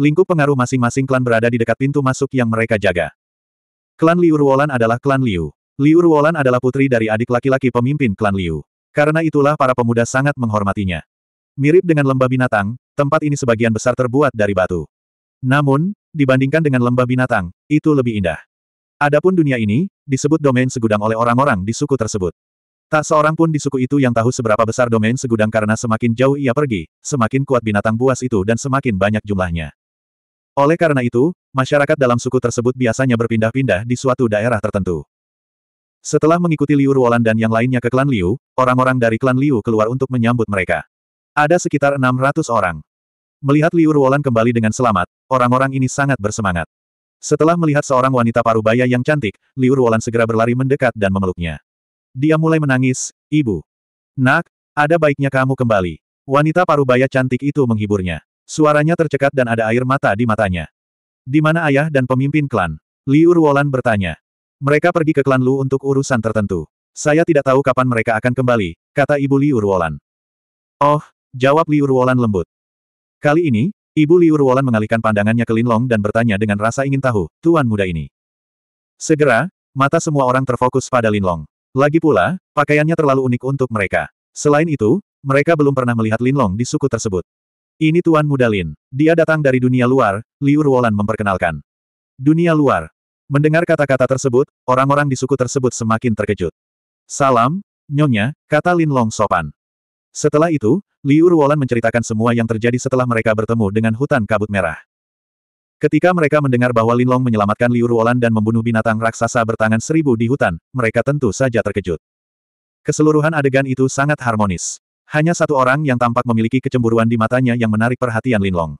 Lingkup pengaruh masing-masing klan berada di dekat pintu masuk yang mereka jaga. Klan Liu Ruolan adalah klan Liu. Liu Ruolan adalah putri dari adik laki-laki pemimpin klan Liu. Karena itulah para pemuda sangat menghormatinya. Mirip dengan lembah binatang, tempat ini sebagian besar terbuat dari batu. Namun, dibandingkan dengan lembah binatang, itu lebih indah. Adapun dunia ini, disebut domain segudang oleh orang-orang di suku tersebut. Tak seorang pun di suku itu yang tahu seberapa besar domain segudang karena semakin jauh ia pergi, semakin kuat binatang buas itu dan semakin banyak jumlahnya. Oleh karena itu, masyarakat dalam suku tersebut biasanya berpindah-pindah di suatu daerah tertentu. Setelah mengikuti Liu Ruolan dan yang lainnya ke klan Liu, orang-orang dari klan Liu keluar untuk menyambut mereka. Ada sekitar 600 orang. Melihat Liu Ruolan kembali dengan selamat, orang-orang ini sangat bersemangat. Setelah melihat seorang wanita parubaya yang cantik, Liu Ruolan segera berlari mendekat dan memeluknya. Dia mulai menangis, Ibu. Nak, ada baiknya kamu kembali. Wanita parubaya cantik itu menghiburnya. Suaranya tercekat dan ada air mata di matanya. Di mana ayah dan pemimpin klan? Liu Ruolan bertanya. Mereka pergi ke klan Lu untuk urusan tertentu. Saya tidak tahu kapan mereka akan kembali, kata ibu Liu Ruolan. Oh, Jawab Liu Ruolan lembut. Kali ini, Ibu Liu Ruolan mengalihkan pandangannya ke Linlong dan bertanya dengan rasa ingin tahu, tuan muda ini. Segera, mata semua orang terfokus pada Linlong. Lagi pula, pakaiannya terlalu unik untuk mereka. Selain itu, mereka belum pernah melihat Linlong di suku tersebut. Ini Tuan Muda Lin. Dia datang dari dunia luar, Liu Ruolan memperkenalkan. Dunia luar. Mendengar kata-kata tersebut, orang-orang di suku tersebut semakin terkejut. Salam, Nyonya, kata Linlong sopan. Setelah itu, Liu Ruolan menceritakan semua yang terjadi setelah mereka bertemu dengan hutan kabut merah. Ketika mereka mendengar bahwa Linlong menyelamatkan Liu Ruolan dan membunuh binatang raksasa bertangan seribu di hutan, mereka tentu saja terkejut. Keseluruhan adegan itu sangat harmonis. Hanya satu orang yang tampak memiliki kecemburuan di matanya yang menarik perhatian Linlong.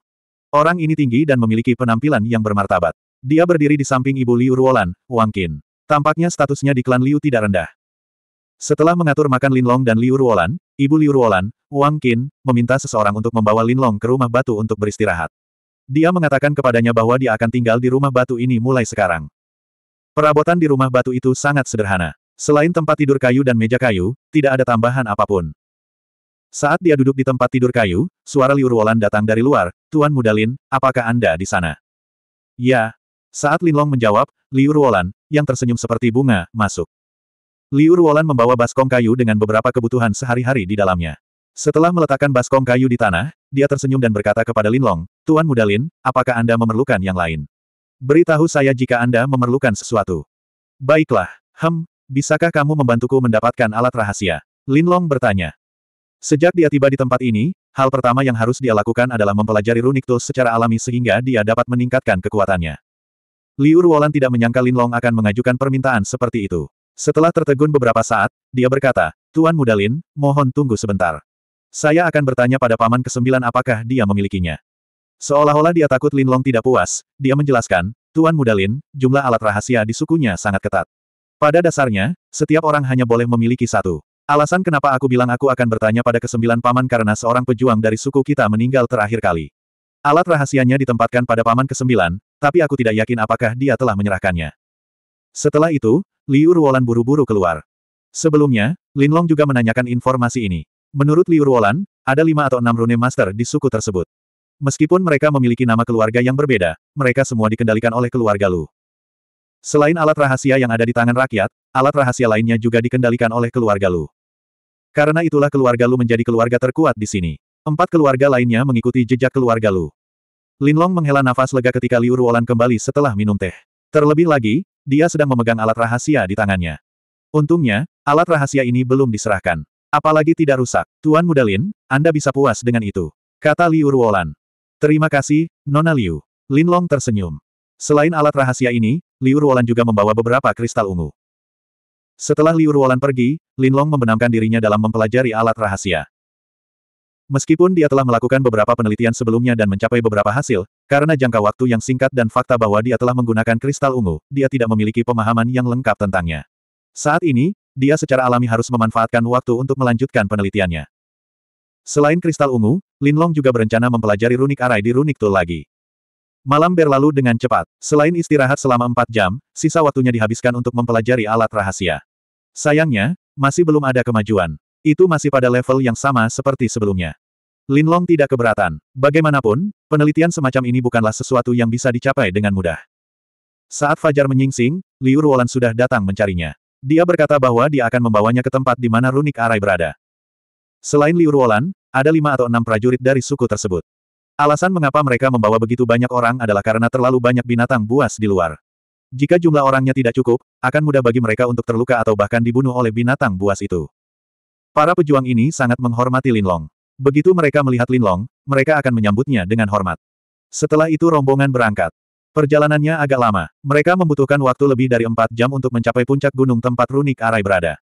Orang ini tinggi dan memiliki penampilan yang bermartabat. Dia berdiri di samping ibu Liu Ruolan, Wang Qin. Tampaknya statusnya di klan Liu tidak rendah. Setelah mengatur makan Linlong dan Liu Ruolan, ibu Liu Ruolan, Wang Qin, meminta seseorang untuk membawa Linlong ke rumah batu untuk beristirahat. Dia mengatakan kepadanya bahwa dia akan tinggal di rumah batu ini mulai sekarang. Perabotan di rumah batu itu sangat sederhana. Selain tempat tidur kayu dan meja kayu, tidak ada tambahan apapun. Saat dia duduk di tempat tidur kayu, suara Liu Ruolan datang dari luar, Tuan Muda Lin, apakah Anda di sana? Ya. Saat Linlong menjawab, Liu Ruolan, yang tersenyum seperti bunga, masuk. Liu Wolan membawa baskom kayu dengan beberapa kebutuhan sehari-hari di dalamnya. Setelah meletakkan baskom kayu di tanah, dia tersenyum dan berkata kepada Lin Long, Tuan Muda Lin, apakah Anda memerlukan yang lain? Beritahu saya jika Anda memerlukan sesuatu. Baiklah, hem, bisakah kamu membantuku mendapatkan alat rahasia? Lin Long bertanya. Sejak dia tiba di tempat ini, hal pertama yang harus dia lakukan adalah mempelajari runik tools secara alami sehingga dia dapat meningkatkan kekuatannya. Liu Wolan tidak menyangka Lin Long akan mengajukan permintaan seperti itu. Setelah tertegun beberapa saat, dia berkata, Tuan Mudalin, mohon tunggu sebentar. Saya akan bertanya pada Paman Kesembilan apakah dia memilikinya. Seolah-olah dia takut Lin Long tidak puas, dia menjelaskan, Tuan Mudalin, jumlah alat rahasia di sukunya sangat ketat. Pada dasarnya, setiap orang hanya boleh memiliki satu. Alasan kenapa aku bilang aku akan bertanya pada kesembilan paman karena seorang pejuang dari suku kita meninggal terakhir kali. Alat rahasianya ditempatkan pada paman kesembilan, tapi aku tidak yakin apakah dia telah menyerahkannya. Setelah itu, Liu Ruolan buru-buru keluar. Sebelumnya, Linlong juga menanyakan informasi ini. Menurut Liu Ruolan, ada lima atau enam rune master di suku tersebut. Meskipun mereka memiliki nama keluarga yang berbeda, mereka semua dikendalikan oleh keluarga Lu. Selain alat rahasia yang ada di tangan rakyat, alat rahasia lainnya juga dikendalikan oleh keluarga Lu. Karena itulah keluarga Lu menjadi keluarga terkuat di sini. Empat keluarga lainnya mengikuti jejak keluarga Lu. Linlong menghela nafas lega ketika Liu Ruolan kembali setelah minum teh. Terlebih lagi, dia sedang memegang alat rahasia di tangannya. Untungnya, alat rahasia ini belum diserahkan. Apalagi tidak rusak. Tuan Mudalin, Anda bisa puas dengan itu. Kata Liu Ruolan. Terima kasih, Nona Liu. Lin Long tersenyum. Selain alat rahasia ini, Liu Ruolan juga membawa beberapa kristal ungu. Setelah Liu Ruolan pergi, Lin Long membenamkan dirinya dalam mempelajari alat rahasia. Meskipun dia telah melakukan beberapa penelitian sebelumnya dan mencapai beberapa hasil, karena jangka waktu yang singkat dan fakta bahwa dia telah menggunakan kristal ungu, dia tidak memiliki pemahaman yang lengkap tentangnya. Saat ini, dia secara alami harus memanfaatkan waktu untuk melanjutkan penelitiannya. Selain kristal ungu, Lin Long juga berencana mempelajari runik arai di runik tool lagi. Malam berlalu dengan cepat. Selain istirahat selama empat jam, sisa waktunya dihabiskan untuk mempelajari alat rahasia. Sayangnya, masih belum ada kemajuan. Itu masih pada level yang sama seperti sebelumnya. Linlong tidak keberatan. Bagaimanapun, penelitian semacam ini bukanlah sesuatu yang bisa dicapai dengan mudah. Saat Fajar menyingsing, Liu Ruolan sudah datang mencarinya. Dia berkata bahwa dia akan membawanya ke tempat di mana Runik Arai berada. Selain Liu Ruolan, ada lima atau enam prajurit dari suku tersebut. Alasan mengapa mereka membawa begitu banyak orang adalah karena terlalu banyak binatang buas di luar. Jika jumlah orangnya tidak cukup, akan mudah bagi mereka untuk terluka atau bahkan dibunuh oleh binatang buas itu. Para pejuang ini sangat menghormati Linlong. Begitu mereka melihat Linlong, mereka akan menyambutnya dengan hormat. Setelah itu rombongan berangkat. Perjalanannya agak lama. Mereka membutuhkan waktu lebih dari empat jam untuk mencapai puncak gunung tempat runik Arai berada.